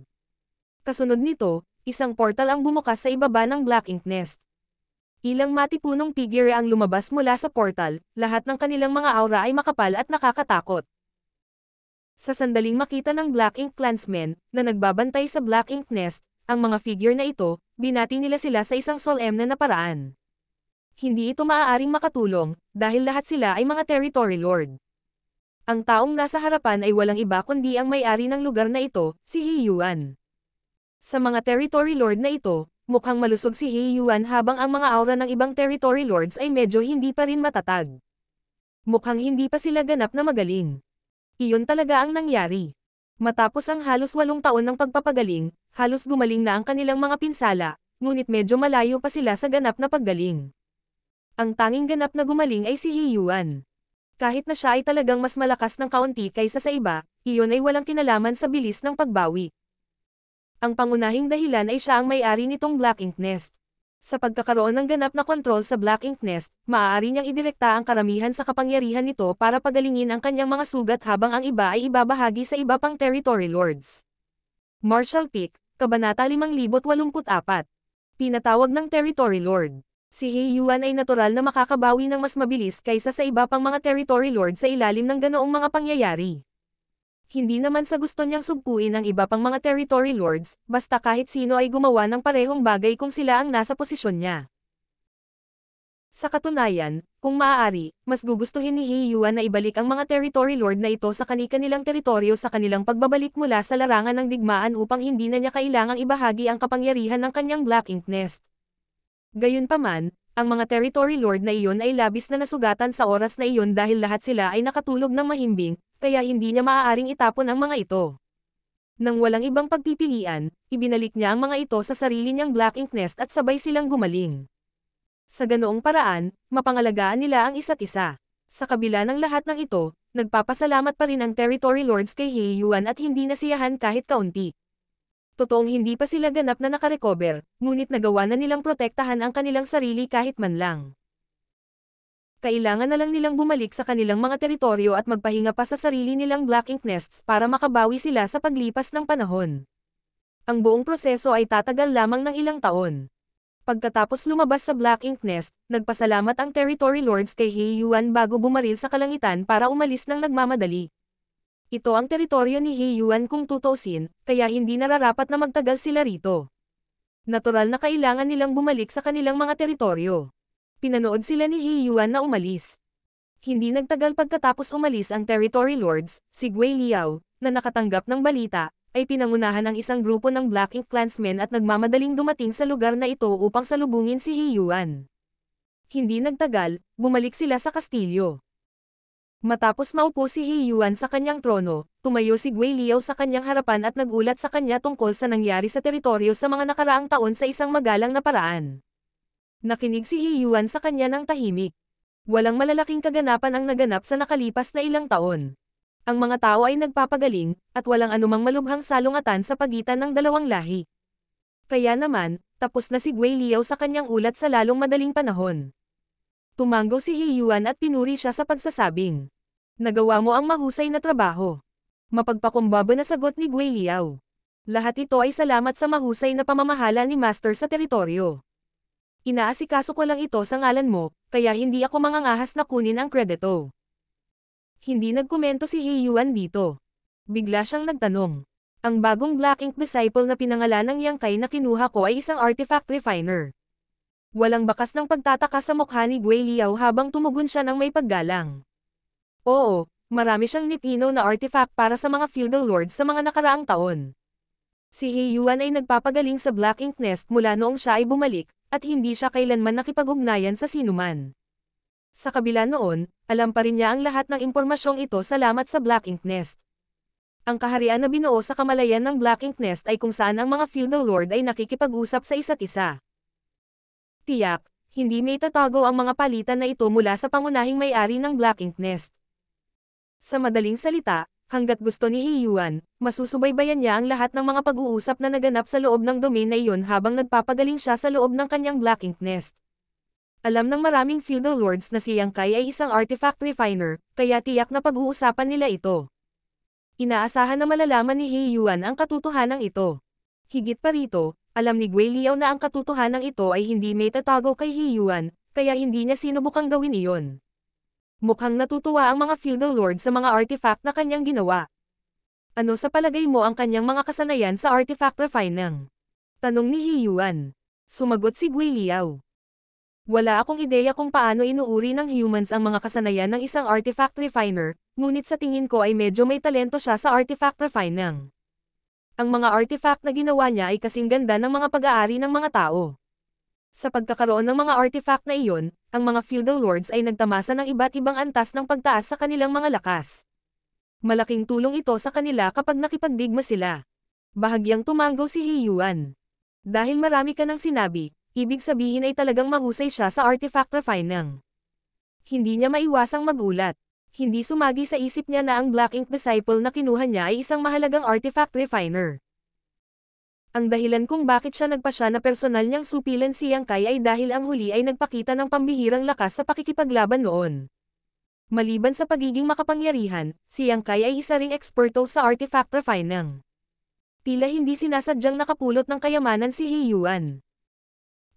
Kasunod nito, isang portal ang bumukas sa ibaba ng Black Ink Nest. Ilang matipunong figure ang lumabas mula sa portal, lahat ng kanilang mga aura ay makapal at nakakatakot. Sa sandaling makita ng Black Ink Clansmen, na nagbabantay sa Black Ink Nest, ang mga figure na ito, binati nila sila sa isang solemn na naparaan. Hindi ito maaaring makatulong, dahil lahat sila ay mga territory lord. Ang taong nasa harapan ay walang iba kundi ang may-ari ng lugar na ito, si He Yuan. Sa mga territory lord na ito, mukhang malusog si He Yuan habang ang mga aura ng ibang territory lords ay medyo hindi pa rin matatag. Mukhang hindi pa sila ganap na magaling. Iyon talaga ang nangyari. Matapos ang halos walong taon ng pagpapagaling, halos gumaling na ang kanilang mga pinsala, ngunit medyo malayo pa sila sa ganap na paggaling. Ang tanging ganap na gumaling ay si Hiyuan. Kahit na siya ay talagang mas malakas ng kaunti kaysa sa iba, iyon ay walang kinalaman sa bilis ng pagbawi. Ang pangunahing dahilan ay siya ang may-ari nitong Black Ink Nest. Sa pagkakaroon ng ganap na kontrol sa Black Ink Nest, maaari niyang idirekta ang karamihan sa kapangyarihan nito para pagalingin ang kanyang mga sugat habang ang iba ay ibabahagi sa iba pang territory lords. Marshall Peak, Kabanata 5084. Pinatawag ng territory lord. Si Yuan ay natural na makakabawi ng mas mabilis kaysa sa iba pang mga territory lord sa ilalim ng ganoong mga pangyayari hindi naman sa gusto niyang sugpuin ang iba pang mga territory lords, basta kahit sino ay gumawa ng parehong bagay kung sila ang nasa posisyon niya. Sa katunayan, kung maaari, mas gugustuhin ni Yuan na ibalik ang mga territory lord na ito sa kani-kanilang teritoryo sa kanilang pagbabalik mula sa larangan ng digmaan upang hindi na niya kailangang ibahagi ang kapangyarihan ng kanyang Black Ink Nest. Gayunpaman, ang mga territory lord na iyon ay labis na nasugatan sa oras na iyon dahil lahat sila ay nakatulog ng mahimbing, kaya hindi niya maaaring itapon ang mga ito. Nang walang ibang pagpipilian, ibinalik niya ang mga ito sa sarili niyang black ink nest at sabay silang gumaling. Sa ganoong paraan, mapangalagaan nila ang isa't isa. Sa kabila ng lahat ng ito, nagpapasalamat pa rin ang Territory Lords kay Heiyuan at hindi nasiyahan kahit kaunti. Totoong hindi pa sila ganap na nakarecover, ngunit nagawa na nilang protektahan ang kanilang sarili kahit man lang kailangan na lang nilang bumalik sa kanilang mga teritoryo at magpahinga pa sa sarili nilang Black Ink Nests para makabawi sila sa paglipas ng panahon. Ang buong proseso ay tatagal lamang ng ilang taon. Pagkatapos lumabas sa Black Ink Nest, nagpasalamat ang Territory Lords kay He Yuan bago bumaril sa kalangitan para umalis ng nagmamadali. Ito ang teritoryo ni He Yuan kung tutusin, kaya hindi nararapat na magtagal sila rito. Natural na kailangan nilang bumalik sa kanilang mga teritoryo. Pinanood sila ni He Yuan na umalis. Hindi nagtagal pagkatapos umalis ang Territory Lords, si Gui Liao, na nakatanggap ng balita, ay pinangunahan ng isang grupo ng Black Ink Clansmen at nagmamadaling dumating sa lugar na ito upang salubungin si He Yuan. Hindi nagtagal, bumalik sila sa kastilyo. Matapos maupo si He Yuan sa kanyang trono, tumayo si Gui Liao sa kanyang harapan at nagulat sa kanya tungkol sa nangyari sa teritoryo sa mga nakaraang taon sa isang magalang na paraan. Nakinig si Hiyuan sa kanya ng tahimik. Walang malalaking kaganapan ang naganap sa nakalipas na ilang taon. Ang mga tao ay nagpapagaling, at walang anumang malubhang salungatan sa pagitan ng dalawang lahi. Kaya naman, tapos na si Gui Liao sa kanyang ulat sa lalong madaling panahon. Tumanggo si Hiyuan at pinuri siya sa pagsasabing, Nagawa mo ang mahusay na trabaho. Mapagpakumbaba na sagot ni Gui Liao. Lahat ito ay salamat sa mahusay na pamamahala ni Master sa teritoryo. Inaasikaso ko lang ito sa ngalan mo, kaya hindi ako mangangahas na kunin ang kredito. Hindi nagkomento si Heiyuan dito. Bigla siyang nagtanong. Ang bagong Black Ink Disciple na pinangalan ng Yang Kai na kinuha ko ay isang artifact refiner. Walang bakas ng pagtataka sa mukha ni Gui Liao habang tumugon siya ng may paggalang. Oo, marami siyang nipino na artifact para sa mga feudal lords sa mga nakaraang taon. Si Heiyuan ay nagpapagaling sa Black Ink Nest mula noong siya ay bumalik, at hindi siya kailanman nakipag-ugnayan sa sinuman. Sa kabila noon, alam pa rin niya ang lahat ng impormasyong ito salamat sa Black Ink Nest. Ang kaharian na binuo sa kamalayan ng Black Ink Nest ay kung saan ang mga feudal lord ay nakikipag-usap sa isa't isa. Tiyak, hindi may tatago ang mga palitan na ito mula sa pangunahing may-ari ng Black Ink Nest. Sa madaling salita, hanggat gusto ni Hiyuan, masusubaybayan niya ang lahat ng mga pag-uusap na naganap sa loob ng domain na iyon habang nagpapagaling siya sa loob ng kanyang Black Ink Nest. Alam ng maraming feudal lords na si Yang Kai ay isang artifact refiner, kaya tiyak na pag-uusapan nila ito. Inaasahan na malalaman ni Hiyuan ang katotohanan ito. Higit pa rito, alam ni Gui Liao na ang katotohanan ito ay hindi may tatago kay Hiyuan, kaya hindi niya sinubukang gawin iyon. Mukhang natutuwa ang mga feudal lord sa mga artifact na kanyang ginawa. Ano sa palagay mo ang kanyang mga kasanayan sa artifact refining? Tanong ni Hiyuan. Sumagot si Guiliao. Wala akong ideya kung paano inuuri ng humans ang mga kasanayan ng isang artifact refiner, ngunit sa tingin ko ay medyo may talento siya sa artifact refining. Ang mga artifact na ginawa niya ay kasing ganda ng mga pag-aari ng mga tao. Sa pagkakaroon ng mga artifact na iyon, ang mga feudal lords ay nagtamasa ng iba't ibang antas ng pagtaas sa kanilang mga lakas. Malaking tulong ito sa kanila kapag nakipagdigma sila. Bahagyang tumanggo si Hiyuan. Dahil marami ka nang sinabi, ibig sabihin ay talagang mahusay siya sa artifact refining. Hindi niya maiwasang magulat. Hindi sumagi sa isip niya na ang Black Ink Disciple na kinuha niya ay isang mahalagang artifact refiner. Ang dahilan kung bakit siya nagpa siya na personal niyang supilan si Yang Kai ay dahil ang huli ay nagpakita ng pambihirang lakas sa pakikipaglaban noon. Maliban sa pagiging makapangyarihan, si Yang Kai ay isa ring eksperto sa artifact refining. Tila hindi sinasadyang nakapulot ng kayamanan si He Yuan.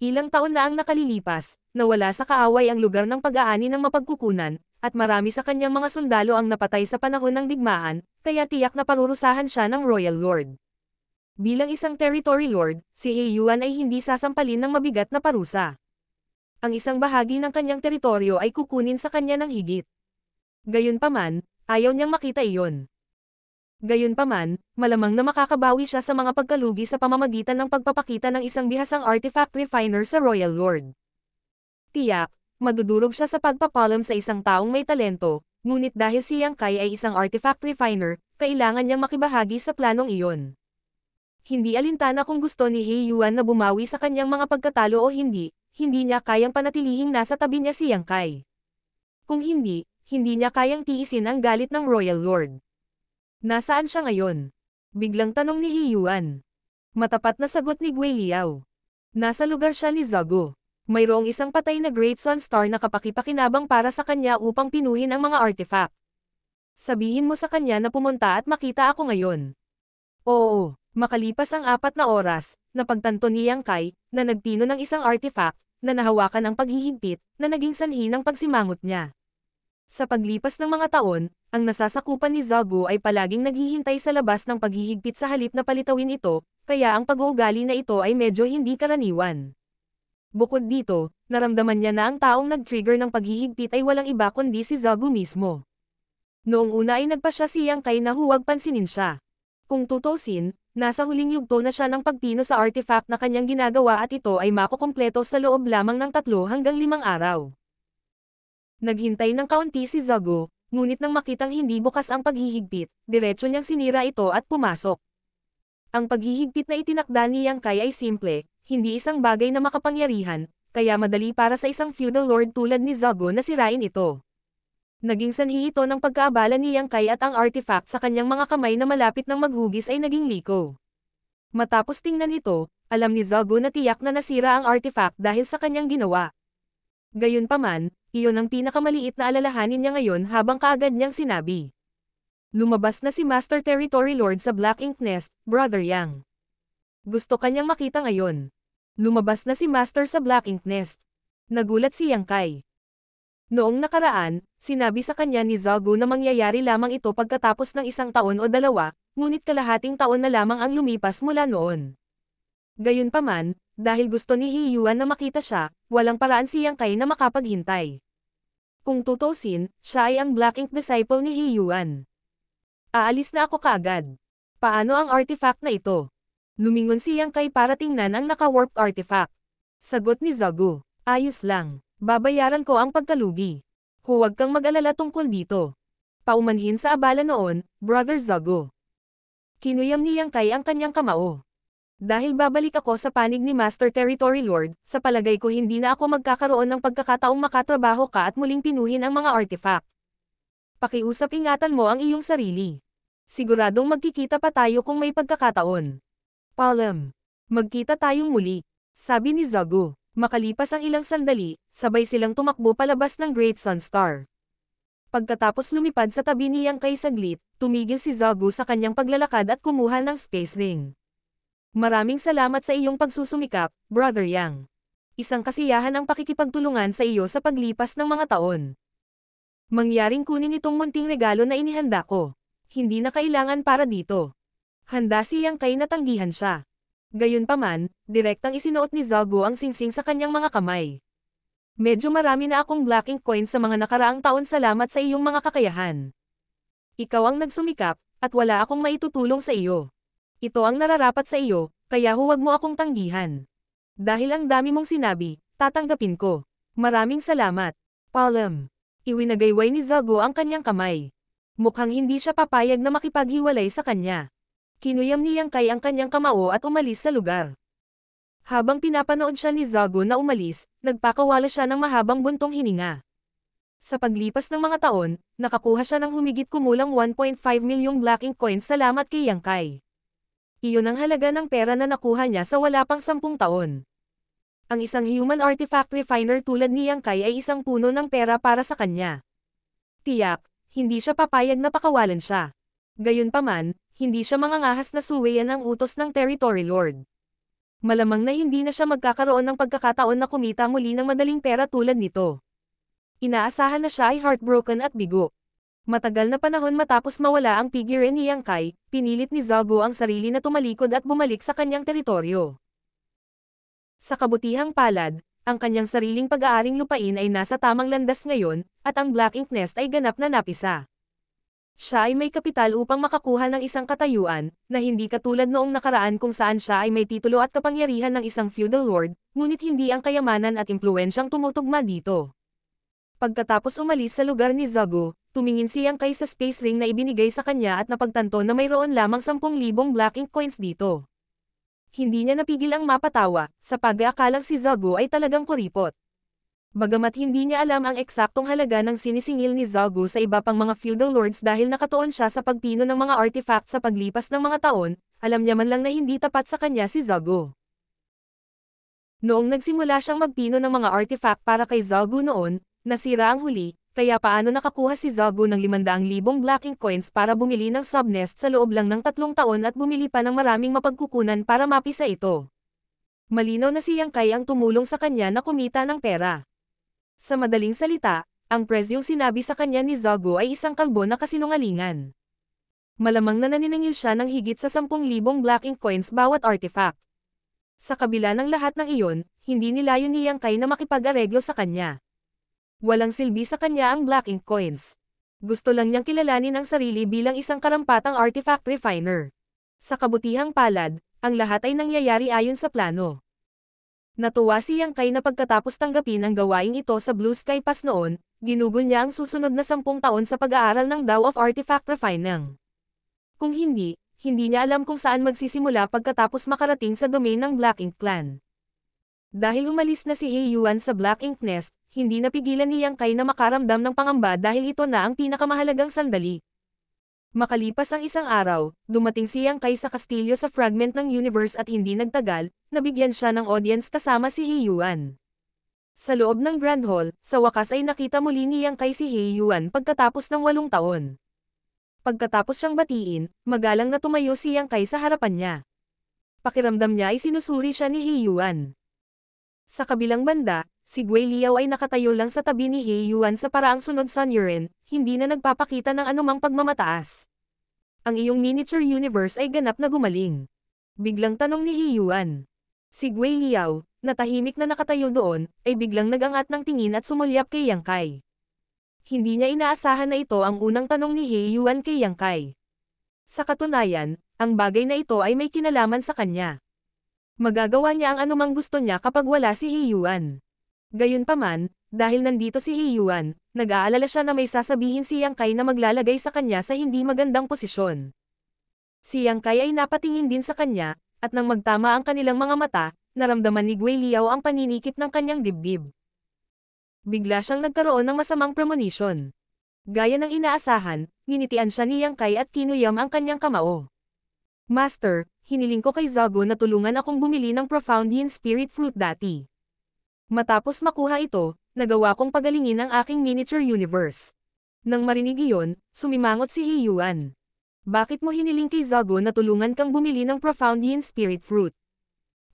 Ilang taon na ang nakalilipas, nawala sa kaaway ang lugar ng pag-aani ng mapagkukunan, at marami sa kanyang mga sundalo ang napatay sa panahon ng digmaan, kaya tiyak na parurusahan siya ng Royal Lord. Bilang isang territory lord, si Heiyuan ay hindi sasampalin ng mabigat na parusa. Ang isang bahagi ng kanyang teritoryo ay kukunin sa kanya ng higit. Gayunpaman, ayaw niyang makita iyon. Gayunpaman, malamang na makakabawi siya sa mga pagkalugi sa pamamagitan ng pagpapakita ng isang bihasang artifact refiner sa Royal Lord. Tiyak, madudurog siya sa pagpapalam sa isang taong may talento, ngunit dahil si Yang Kai ay isang artifact refiner, kailangan niyang makibahagi sa planong iyon hindi alintana kung gusto ni He Yuan na bumawi sa kanyang mga pagkatalo o hindi, hindi niya kayang panatilihing nasa tabi niya si Yang Kai. Kung hindi, hindi niya kayang tiisin ang galit ng Royal Lord. Nasaan siya ngayon? Biglang tanong ni He Yuan. Matapat na sagot ni Gui Liao. Nasa lugar siya ni Zago. Mayroong isang patay na Great Sun Star na kapakipakinabang para sa kanya upang pinuhin ang mga artifact. Sabihin mo sa kanya na pumunta at makita ako ngayon. Oo, Makalipas ang apat na oras, napagtanto ni Yang Kai, na nagpino ng isang artifact, na nahawakan ang paghihigpit, na naging sanhi ng pagsimangot niya. Sa paglipas ng mga taon, ang nasasakupan ni Zagu ay palaging naghihintay sa labas ng paghihigpit sa halip na palitawin ito, kaya ang pag-uugali na ito ay medyo hindi karaniwan. Bukod dito, naramdaman niya na ang taong nag-trigger ng paghihigpit ay walang iba kundi si Zagu mismo. Noong una ay nagpa siya siyang kay na huwag pansinin siya. Kung tutusin, Nasa huling yugto na siya ng pagpino sa artifact na kanyang ginagawa at ito ay makukumpleto sa loob lamang ng tatlo hanggang limang araw. Naghintay ng kaunti si Zago, ngunit nang makitang hindi bukas ang paghihigpit, diretsyo niyang sinira ito at pumasok. Ang paghihigpit na itinakda ni Yang Kai ay simple, hindi isang bagay na makapangyarihan, kaya madali para sa isang feudal lord tulad ni Zago na sirain ito. Naging sanhi ito ng pagkaabala ni Yang Kai at ang artifact sa kanyang mga kamay na malapit ng maghugis ay naging liko. Matapos tingnan ito, alam ni Zago na tiyak na nasira ang artifact dahil sa kanyang ginawa. Gayunpaman, iyon ang pinakamaliit na alalahanin niya ngayon habang kaagad niyang sinabi. Lumabas na si Master Territory Lord sa Black Ink Nest, Brother Yang. Gusto kanyang makita ngayon. Lumabas na si Master sa Black Ink Nest. Nagulat si Yang Kai. Noong nakaraan, sinabi sa kanya ni Zagu na mangyayari lamang ito pagkatapos ng isang taon o dalawa, ngunit kalahating taon na lamang ang lumipas mula noon. Gayunpaman, dahil gusto ni Hiyuan na makita siya, walang paraan siyang kay na makapaghintay. Kung tutusin, siya ay ang Black Ink Disciple ni Hiyuan. Aalis na ako kaagad. Paano ang artifact na ito? Lumingon siyang kay para tingnan ang naka-warped artifact. Sagot ni Zagu, ayos lang. Babayaran ko ang pagkalugi. Huwag kang mag-alala tungkol dito. Paumanhin sa abala noon, Brother Zago. Kinuyam niyang kay ang kanyang kamao. Dahil babalik ako sa panig ni Master Territory Lord, sa palagay ko hindi na ako magkakaroon ng pagkakataong makatrabaho ka at muling pinuhin ang mga artifact. Pakiusap ingatan mo ang iyong sarili. Siguradong magkikita pa tayo kung may pagkakataon. Palam. Magkita tayong muli, sabi ni Zago. Makalipas ang ilang sandali, sabay silang tumakbo palabas ng Great Sun Star. Pagkatapos lumipad sa tabi ni Yang Kai saglit, tumigil si Zagu sa kanyang paglalakad at kumuha ng space ring. Maraming salamat sa iyong pagsusumikap, Brother Yang. Isang kasiyahan ang pakikipagtulungan sa iyo sa paglipas ng mga taon. Mangyaring kunin itong munting regalo na inihanda ko. Hindi na kailangan para dito. Handa si Yang Kai natanggihan siya. Gayunpaman, direktang isinuot ni Zago ang singsing sa kanyang mga kamay. Medyo marami na akong black ink coin sa mga nakaraang taon salamat sa iyong mga kakayahan. Ikaw ang nagsumikap, at wala akong maitutulong sa iyo. Ito ang nararapat sa iyo, kaya huwag mo akong tanggihan. Dahil ang dami mong sinabi, tatanggapin ko. Maraming salamat. Palm. Iwinagayway ni Zago ang kanyang kamay. Mukhang hindi siya papayag na makipaghiwalay sa kanya. Kinuyam ni Yang Kai ang kanyang kamao at umalis sa lugar. Habang pinapanood siya ni Zago na umalis, nagpakawala siya ng mahabang buntong hininga. Sa paglipas ng mga taon, nakakuha siya ng humigit kumulang 1.5 milyong black ink coins salamat kay Yang Kai. Iyon ang halaga ng pera na nakuha niya sa wala pang sampung taon. Ang isang human artifact refiner tulad ni Yang Kai ay isang puno ng pera para sa kanya. Tiyak, hindi siya papayag na pakawalan siya. Gayunpaman, hindi siya mangangahas na suwayan ang utos ng Territory Lord. Malamang na hindi na siya magkakaroon ng pagkakataon na kumita muli ng madaling pera tulad nito. Inaasahan na siya ay heartbroken at bigo. Matagal na panahon matapos mawala ang pigirin ni Yang Kai, pinilit ni Zago ang sarili na tumalikod at bumalik sa kanyang teritoryo. Sa kabutihang palad, ang kanyang sariling pag-aaring lupain ay nasa tamang landas ngayon, at ang Black Ink Nest ay ganap na napisa. Siya ay may kapital upang makakuha ng isang katayuan, na hindi katulad noong nakaraan kung saan siya ay may titulo at kapangyarihan ng isang feudal lord, ngunit hindi ang kayamanan at impluensyang tumutugma dito. Pagkatapos umalis sa lugar ni Zago, tumingin siyang kay sa space ring na ibinigay sa kanya at napagtanto na mayroon lamang 10,000 black ink coins dito. Hindi niya napigil ang mapatawa, sa pag-aakalang si Zago ay talagang kuripot. Bagamat hindi niya alam ang eksaktong halaga ng sinisingil ni Zagu sa iba pang mga feudal lords dahil nakatuon siya sa pagpino ng mga artifact sa paglipas ng mga taon, alam niya man lang na hindi tapat sa kanya si Zagu. Noong nagsimula siyang magpino ng mga artifact para kay Zagu noon, nasira ang huli, kaya paano nakakuha si Zagu ng 500,000 black ink coins para bumili ng subnest sa loob lang ng tatlong taon at bumili pa ng maraming mapagkukunan para mapisa ito. Malinaw na si Yangkay ang tumulong sa kanya na kumita ng pera. Sa madaling salita, ang press sinabi sa kanya ni Zago ay isang kalbo na kasinungalingan. Malamang na naniningil siya ng higit sa 10,000 black ink coins bawat artifact. Sa kabila ng lahat ng iyon, hindi nila yun niyangkay na makipag-areglo sa kanya. Walang silbi sa kanya ang black ink coins. Gusto lang niyang kilalanin ang sarili bilang isang karampatang artifact refiner. Sa kabutihang palad, ang lahat ay nangyayari ayon sa plano. Natuwa si Yang Kai na pagkatapos tanggapin ang gawaing ito sa Blue Sky Pass noon, ginugol niya ang susunod na sampung taon sa pag-aaral ng Dao of Artifact Refining. Kung hindi, hindi niya alam kung saan magsisimula pagkatapos makarating sa domain ng Black Ink Clan. Dahil umalis na si He Yuan sa Black Ink Nest, hindi napigilan ni Yang Kai na makaramdam ng pangamba dahil ito na ang pinakamahalagang sandali. Makalipas ang isang araw, dumating si Yang Kai sa kastilyo sa fragment ng universe at hindi nagtagal, nabigyan siya ng audience kasama si He Yuan. Sa loob ng Grand Hall, sa wakas ay nakita muli niyang kay si He Yuan pagkatapos ng walong taon. Pagkatapos siyang batiin, magalang na tumayo si Yang Kai sa harapan niya. Pakiramdam niya ay sinusuri siya ni He Yuan. Sa kabilang banda, si Gui Liao ay nakatayo lang sa tabi ni He Yuan sa paraang sunod sa Nuren, hindi na nagpapakita ng anumang pagmamataas. Ang iyong miniature universe ay ganap na gumaling. Biglang tanong ni He Yuan. Si Gui Liao, na tahimik na nakatayo doon, ay biglang nagangat ng tingin at sumulyap kay Yang Kai. Hindi niya inaasahan na ito ang unang tanong ni He Yuan kay Yang Kai. Sa katunayan, ang bagay na ito ay may kinalaman sa kanya. Magagawa niya ang anumang gusto niya kapag wala si He Yuan. Gayunpaman, dahil nandito si He Yuan, nag-aalala siya na may sasabihin si Yang Kai na maglalagay sa kanya sa hindi magandang posisyon. Si Yang Kai ay napatingin din sa kanya, at nang magtama ang kanilang mga mata, naramdaman ni Gui Liao ang paninikip ng kanyang dibdib. Bigla siyang nagkaroon ng masamang premonition. Gaya ng inaasahan, ninitian siya ni Yang Kai at kinuyam ang kanyang kamao. Master, hiniling ko kay Zago na tulungan akong bumili ng Profound Yin Spirit Fruit dati. Matapos makuha ito, nagawa kong pagalingin ang aking miniature universe. Nang marinig iyon, sumimangot si Yuan. Bakit mo hiniling kay Zago na tulungan kang bumili ng Profoundian Spirit Fruit?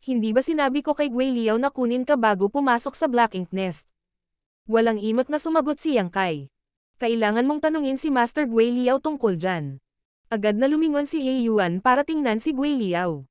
Hindi ba sinabi ko kay Gui Liao na kunin ka bago pumasok sa Black Ink Nest? Walang imot na sumagot si Yang Kai. Kailangan mong tanungin si Master Gui Liao tungkol dyan. Agad na lumingon si Hei Yuan para tingnan si Gui Liao.